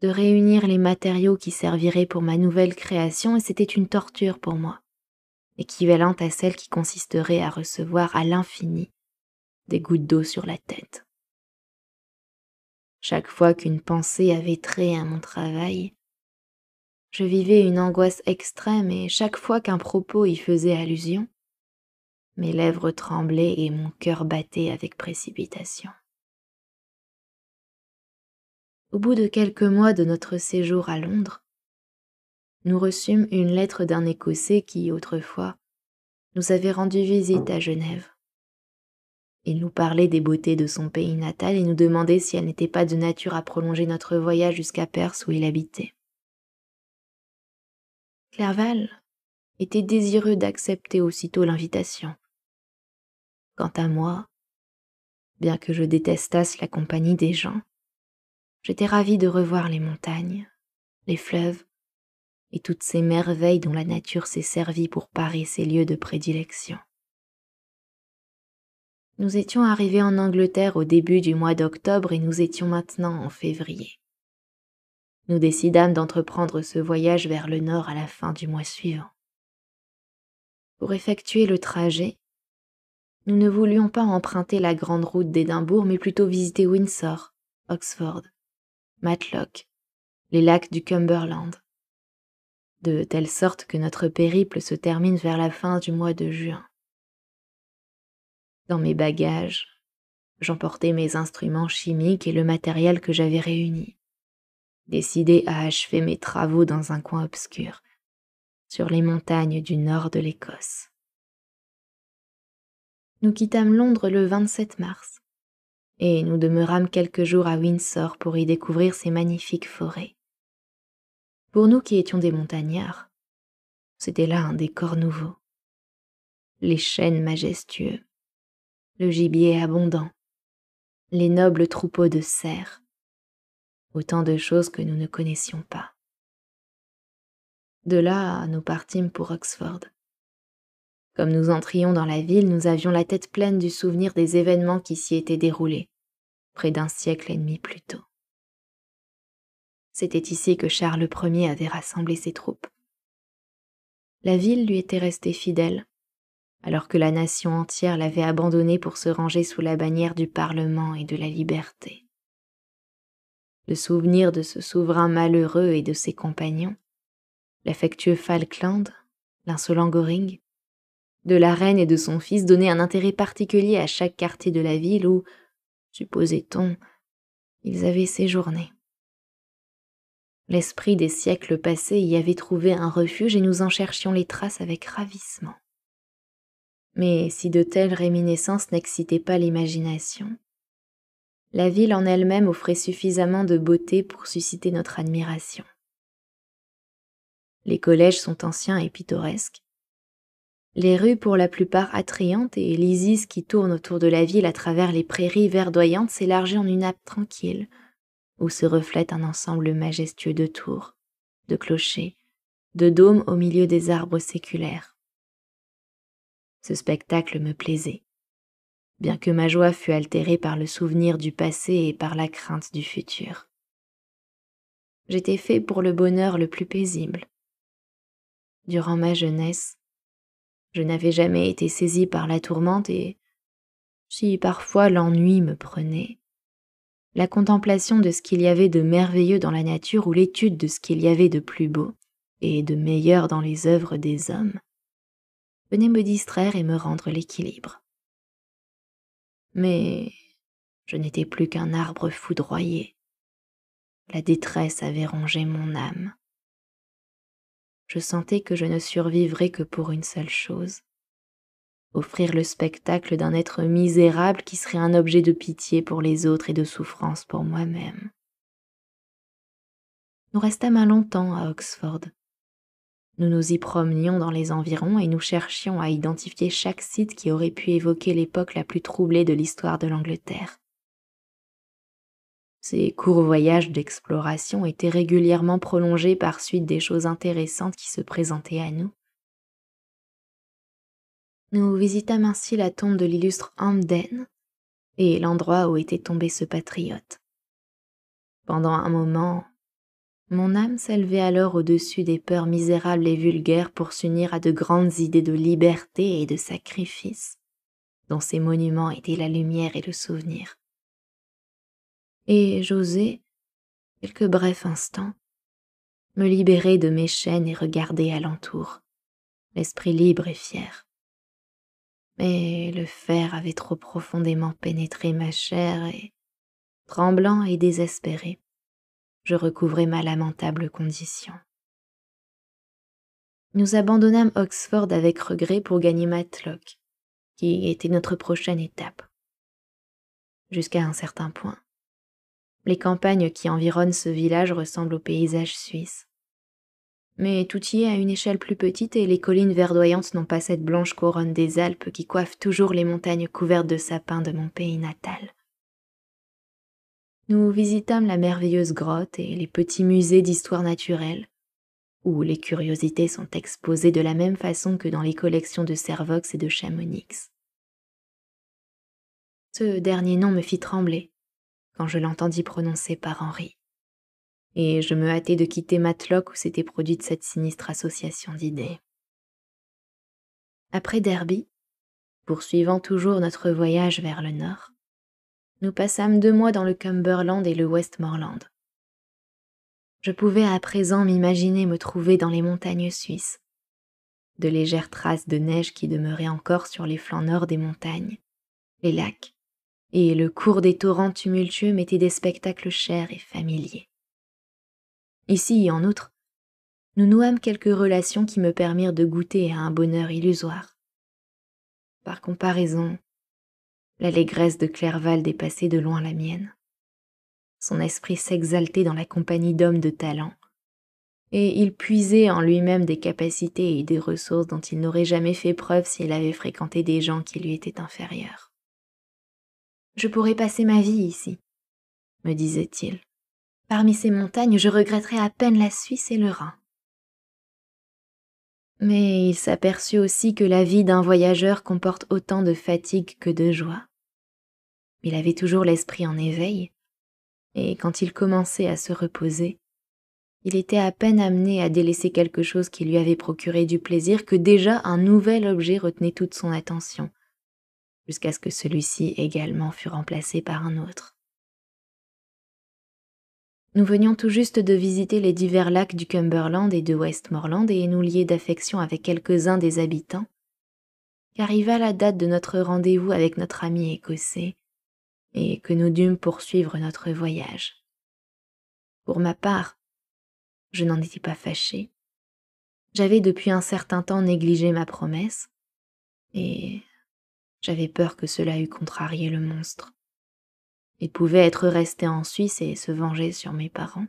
de réunir les matériaux qui serviraient pour ma nouvelle création et c'était une torture pour moi, équivalente à celle qui consisterait à recevoir à l'infini des gouttes d'eau sur la tête. Chaque fois qu'une pensée avait trait à mon travail, je vivais une angoisse extrême et chaque fois qu'un propos y faisait allusion, mes lèvres tremblaient et mon cœur battait avec précipitation au bout de quelques mois de notre séjour à Londres, nous reçûmes une lettre d'un Écossais qui, autrefois, nous avait rendu visite à Genève. Il nous parlait des beautés de son pays natal et nous demandait si elle n'était pas de nature à prolonger notre voyage jusqu'à Perse où il habitait. Clerval était désireux d'accepter aussitôt l'invitation. Quant à moi, bien que je détestasse la compagnie des gens, J'étais ravie de revoir les montagnes, les fleuves et toutes ces merveilles dont la nature s'est servie pour parer ses lieux de prédilection. Nous étions arrivés en Angleterre au début du mois d'octobre et nous étions maintenant en février. Nous décidâmes d'entreprendre ce voyage vers le nord à la fin du mois suivant. Pour effectuer le trajet, nous ne voulions pas emprunter la grande route d'Édimbourg, mais plutôt visiter Windsor, Oxford, Matlock, les lacs du Cumberland, de telle sorte que notre périple se termine vers la fin du mois de juin. Dans mes bagages, j'emportais mes instruments chimiques et le matériel que j'avais réuni, décidé à achever mes travaux dans un coin obscur, sur les montagnes du nord de l'Écosse. Nous quittâmes Londres le 27 mars et nous demeurâmes quelques jours à Windsor pour y découvrir ces magnifiques forêts. Pour nous qui étions des montagnards, c'était là un décor nouveau. Les chênes majestueux, le gibier abondant, les nobles troupeaux de cerfs, autant de choses que nous ne connaissions pas. De là, nous partîmes pour Oxford. Comme nous entrions dans la ville, nous avions la tête pleine du souvenir des événements qui s'y étaient déroulés près d'un siècle et demi plus tôt. C'était ici que Charles Ier avait rassemblé ses troupes. La ville lui était restée fidèle, alors que la nation entière l'avait abandonnée pour se ranger sous la bannière du Parlement et de la liberté. Le souvenir de ce souverain malheureux et de ses compagnons, l'affectueux Falkland, l'insolent Goring, de la reine et de son fils donnait un intérêt particulier à chaque quartier de la ville où, supposait-on, ils avaient séjourné. L'esprit des siècles passés y avait trouvé un refuge et nous en cherchions les traces avec ravissement. Mais si de telles réminiscences n'excitaient pas l'imagination, la ville en elle-même offrait suffisamment de beauté pour susciter notre admiration. Les collèges sont anciens et pittoresques, les rues pour la plupart attrayantes et l'Isis qui tourne autour de la ville à travers les prairies verdoyantes s'élargit en une nappe tranquille, où se reflète un ensemble majestueux de tours, de clochers, de dômes au milieu des arbres séculaires. Ce spectacle me plaisait, bien que ma joie fût altérée par le souvenir du passé et par la crainte du futur. J'étais fait pour le bonheur le plus paisible. Durant ma jeunesse, je n'avais jamais été saisie par la tourmente et, si parfois l'ennui me prenait, la contemplation de ce qu'il y avait de merveilleux dans la nature ou l'étude de ce qu'il y avait de plus beau et de meilleur dans les œuvres des hommes venait me distraire et me rendre l'équilibre. Mais je n'étais plus qu'un arbre foudroyé. La détresse avait rongé mon âme je sentais que je ne survivrais que pour une seule chose. Offrir le spectacle d'un être misérable qui serait un objet de pitié pour les autres et de souffrance pour moi-même. Nous restâmes un long temps à Oxford. Nous nous y promenions dans les environs et nous cherchions à identifier chaque site qui aurait pu évoquer l'époque la plus troublée de l'histoire de l'Angleterre. Ces courts voyages d'exploration étaient régulièrement prolongés par suite des choses intéressantes qui se présentaient à nous. Nous visitâmes ainsi la tombe de l'illustre Hamden et l'endroit où était tombé ce patriote. Pendant un moment, mon âme s'élevait alors au-dessus des peurs misérables et vulgaires pour s'unir à de grandes idées de liberté et de sacrifice, dont ces monuments étaient la lumière et le souvenir et j'osais, quelques brefs instants, me libérer de mes chaînes et regarder alentour, l'esprit libre et fier. Mais le fer avait trop profondément pénétré ma chair et, tremblant et désespéré, je recouvrais ma lamentable condition. Nous abandonnâmes Oxford avec regret pour gagner Matlock, qui était notre prochaine étape. Jusqu'à un certain point, les campagnes qui environnent ce village ressemblent au paysage suisse. Mais tout y est à une échelle plus petite et les collines verdoyantes n'ont pas cette blanche couronne des Alpes qui coiffe toujours les montagnes couvertes de sapins de mon pays natal. Nous visitâmes la merveilleuse grotte et les petits musées d'histoire naturelle, où les curiosités sont exposées de la même façon que dans les collections de Servox et de Chamonix. Ce dernier nom me fit trembler, quand je l'entendis prononcer par Henri. Et je me hâtais de quitter Matlock où s'était produite cette sinistre association d'idées. Après Derby, poursuivant toujours notre voyage vers le nord, nous passâmes deux mois dans le Cumberland et le Westmoreland. Je pouvais à présent m'imaginer me trouver dans les montagnes suisses, de légères traces de neige qui demeuraient encore sur les flancs nord des montagnes, les lacs et le cours des torrents tumultueux mettait des spectacles chers et familiers. Ici, en outre, nous nouâmes quelques relations qui me permirent de goûter à un bonheur illusoire. Par comparaison, l'allégresse de Clerval dépassait de loin la mienne. Son esprit s'exaltait dans la compagnie d'hommes de talent, et il puisait en lui-même des capacités et des ressources dont il n'aurait jamais fait preuve s'il avait fréquenté des gens qui lui étaient inférieurs. Je pourrais passer ma vie ici, me disait-il. Parmi ces montagnes, je regretterais à peine la Suisse et le Rhin. Mais il s'aperçut aussi que la vie d'un voyageur comporte autant de fatigue que de joie. Il avait toujours l'esprit en éveil, et quand il commençait à se reposer, il était à peine amené à délaisser quelque chose qui lui avait procuré du plaisir que déjà un nouvel objet retenait toute son attention, jusqu'à ce que celui-ci également fût remplacé par un autre. Nous venions tout juste de visiter les divers lacs du Cumberland et de Westmoreland et nous lier d'affection avec quelques-uns des habitants, qu'arriva la date de notre rendez-vous avec notre ami écossais et que nous dûmes poursuivre notre voyage. Pour ma part, je n'en étais pas fâchée. J'avais depuis un certain temps négligé ma promesse, et j'avais peur que cela eût contrarié le monstre. Il pouvait être resté en Suisse et se venger sur mes parents.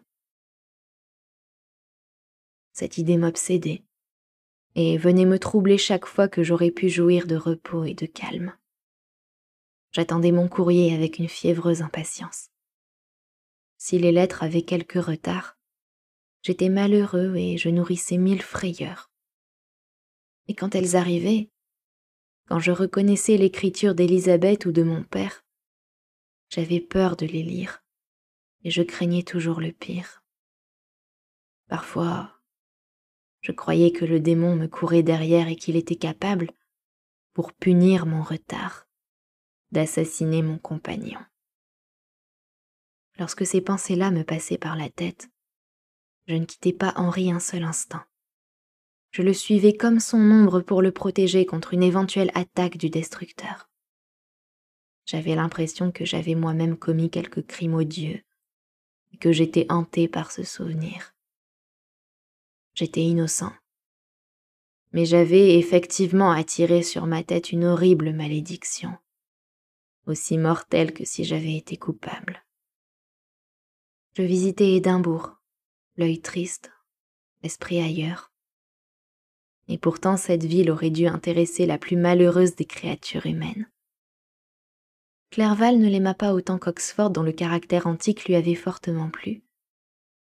Cette idée m'obsédait et venait me troubler chaque fois que j'aurais pu jouir de repos et de calme. J'attendais mon courrier avec une fiévreuse impatience. Si les lettres avaient quelque retard, j'étais malheureux et je nourrissais mille frayeurs. Et quand elles arrivaient, quand je reconnaissais l'écriture d'Élisabeth ou de mon père, j'avais peur de les lire et je craignais toujours le pire. Parfois, je croyais que le démon me courait derrière et qu'il était capable, pour punir mon retard, d'assassiner mon compagnon. Lorsque ces pensées-là me passaient par la tête, je ne quittais pas Henri un seul instant. Je le suivais comme son ombre pour le protéger contre une éventuelle attaque du destructeur. J'avais l'impression que j'avais moi-même commis quelque crime odieux et que j'étais hanté par ce souvenir. J'étais innocent, mais j'avais effectivement attiré sur ma tête une horrible malédiction, aussi mortelle que si j'avais été coupable. Je visitais Édimbourg, l'œil triste, l'esprit ailleurs. Et pourtant cette ville aurait dû intéresser la plus malheureuse des créatures humaines. Clerval ne l'aima pas autant qu'Oxford dont le caractère antique lui avait fortement plu.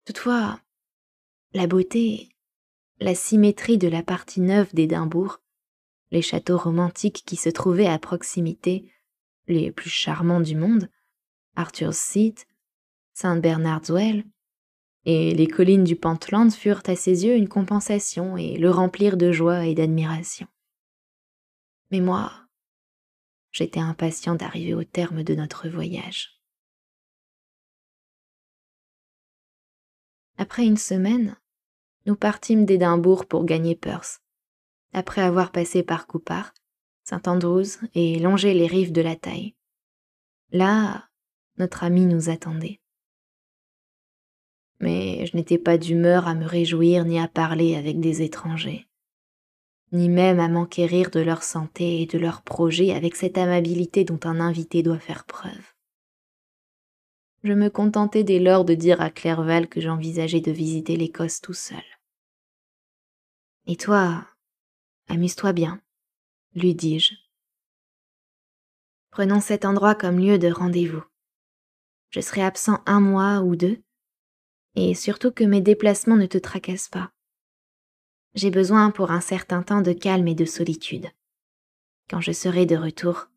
Toutefois, la beauté, la symétrie de la partie neuve d'Édimbourg, les châteaux romantiques qui se trouvaient à proximité, les plus charmants du monde, Arthur's Seat, Saint Bernard's Well, et les collines du Pentland furent à ses yeux une compensation et le remplirent de joie et d'admiration. Mais moi, j'étais impatient d'arriver au terme de notre voyage. Après une semaine, nous partîmes d'Édimbourg pour gagner Perth, après avoir passé par Coupar, Saint Andrews et longé les rives de la Taille. Là, notre ami nous attendait mais je n'étais pas d'humeur à me réjouir ni à parler avec des étrangers, ni même à m'enquérir de leur santé et de leurs projets avec cette amabilité dont un invité doit faire preuve. Je me contentais dès lors de dire à Clerval que j'envisageais de visiter l'Écosse tout seul. Et toi, amuse-toi bien, lui dis-je. Prenons cet endroit comme lieu de rendez-vous. Je serai absent un mois ou deux, et surtout que mes déplacements ne te tracassent pas. J'ai besoin pour un certain temps de calme et de solitude. Quand je serai de retour,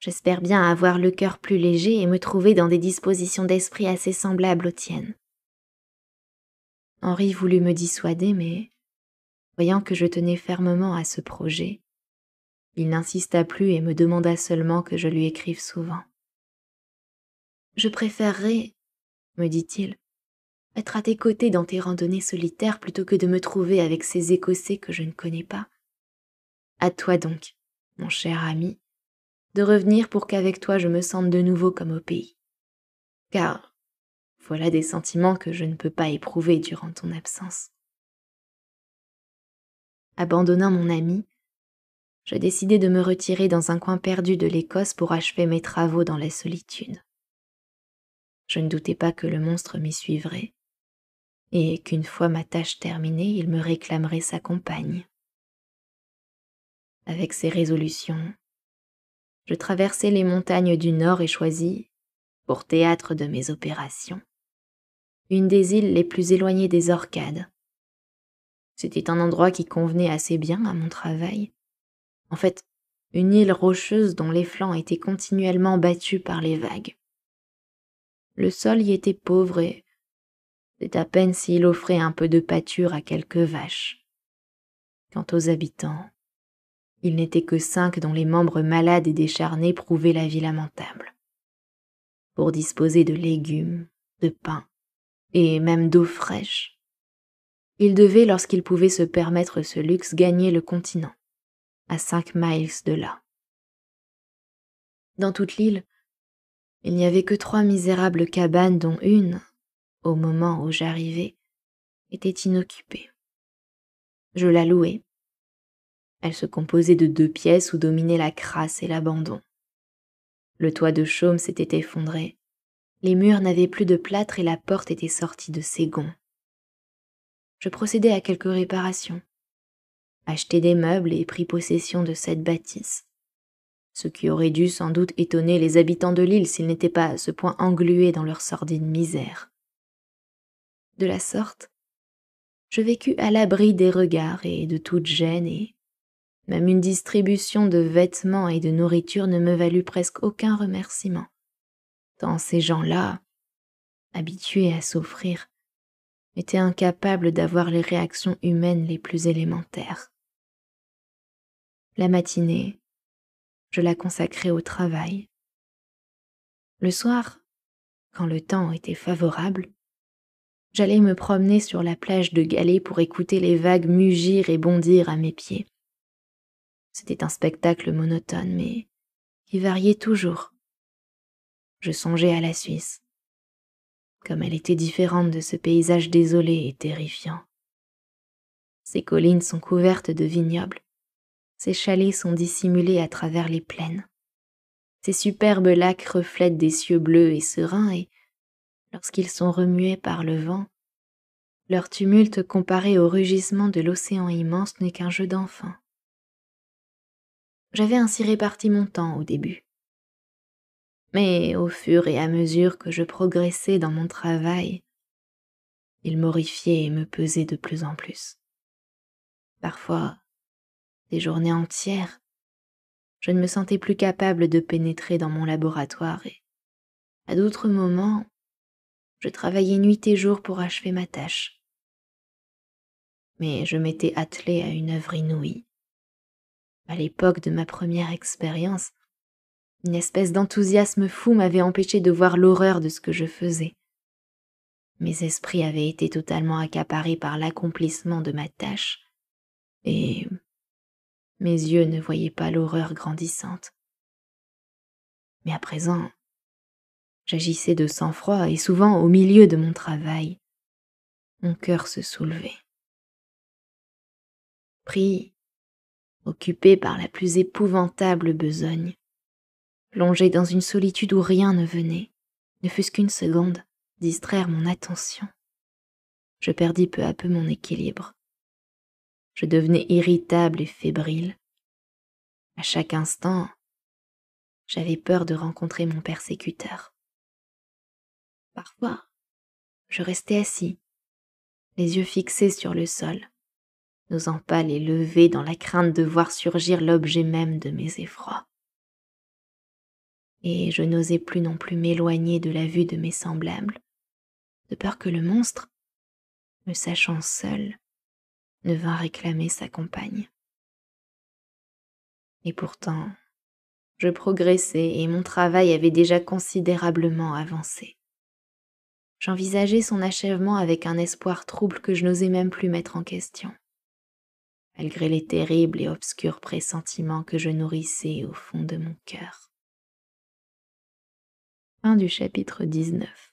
j'espère bien avoir le cœur plus léger et me trouver dans des dispositions d'esprit assez semblables aux tiennes. Henri voulut me dissuader, mais, voyant que je tenais fermement à ce projet, il n'insista plus et me demanda seulement que je lui écrive souvent. Je préférerais, me dit-il, être à tes côtés dans tes randonnées solitaires plutôt que de me trouver avec ces Écossais que je ne connais pas. À toi donc, mon cher ami, de revenir pour qu'avec toi je me sente de nouveau comme au pays. Car voilà des sentiments que je ne peux pas éprouver durant ton absence. Abandonnant mon ami, je décidai de me retirer dans un coin perdu de l'Écosse pour achever mes travaux dans la solitude. Je ne doutais pas que le monstre m'y suivrait, et qu'une fois ma tâche terminée, il me réclamerait sa compagne. Avec ces résolutions, je traversai les montagnes du Nord et choisis, pour théâtre de mes opérations, une des îles les plus éloignées des Orcades. C'était un endroit qui convenait assez bien à mon travail. En fait, une île rocheuse dont les flancs étaient continuellement battus par les vagues. Le sol y était pauvre et c'est à peine s'il offrait un peu de pâture à quelques vaches. Quant aux habitants, il n'était que cinq dont les membres malades et décharnés prouvaient la vie lamentable. Pour disposer de légumes, de pain et même d'eau fraîche, ils devaient, lorsqu'ils pouvaient se permettre ce luxe, gagner le continent, à cinq miles de là. Dans toute l'île, il n'y avait que trois misérables cabanes dont une, au moment où j'arrivais, était inoccupée. Je la louai. Elle se composait de deux pièces où dominaient la crasse et l'abandon. Le toit de chaume s'était effondré, les murs n'avaient plus de plâtre et la porte était sortie de ses gonds. Je procédai à quelques réparations, achetai des meubles et pris possession de cette bâtisse, ce qui aurait dû sans doute étonner les habitants de l'île s'ils n'étaient pas à ce point englués dans leur sordide misère de la sorte, je vécus à l'abri des regards et de toute gêne et même une distribution de vêtements et de nourriture ne me valut presque aucun remerciement. Tant ces gens-là, habitués à souffrir, étaient incapables d'avoir les réactions humaines les plus élémentaires. La matinée, je la consacrai au travail. Le soir, quand le temps était favorable, J'allais me promener sur la plage de Galée pour écouter les vagues mugir et bondir à mes pieds. C'était un spectacle monotone, mais qui variait toujours. Je songeais à la Suisse, comme elle était différente de ce paysage désolé et terrifiant. Ses collines sont couvertes de vignobles, ses chalets sont dissimulés à travers les plaines. Ses superbes lacs reflètent des cieux bleus et sereins et lorsqu'ils sont remués par le vent, leur tumulte comparé au rugissement de l'océan immense n'est qu'un jeu d'enfant. J'avais ainsi réparti mon temps au début. Mais au fur et à mesure que je progressais dans mon travail, il m'horrifiait et me pesait de plus en plus. Parfois, des journées entières, je ne me sentais plus capable de pénétrer dans mon laboratoire et, à d'autres moments, je travaillais nuit et jour pour achever ma tâche. Mais je m'étais attelé à une œuvre inouïe. À l'époque de ma première expérience, une espèce d'enthousiasme fou m'avait empêché de voir l'horreur de ce que je faisais. Mes esprits avaient été totalement accaparés par l'accomplissement de ma tâche, et mes yeux ne voyaient pas l'horreur grandissante. Mais à présent, J'agissais de sang-froid et souvent au milieu de mon travail. Mon cœur se soulevait. Pris, occupé par la plus épouvantable besogne, plongé dans une solitude où rien ne venait, ne fût-ce qu'une seconde, distraire mon attention. Je perdis peu à peu mon équilibre. Je devenais irritable et fébrile. À chaque instant, j'avais peur de rencontrer mon persécuteur. Parfois, je restais assis, les yeux fixés sur le sol, n'osant pas les lever dans la crainte de voir surgir l'objet même de mes effrois. Et je n'osais plus non plus m'éloigner de la vue de mes semblables, de peur que le monstre, me sachant seul, ne vint réclamer sa compagne. Et pourtant, je progressais et mon travail avait déjà considérablement avancé. J'envisageais son achèvement avec un espoir trouble que je n'osais même plus mettre en question, malgré les terribles et obscurs pressentiments que je nourrissais au fond de mon cœur. Fin du chapitre 19.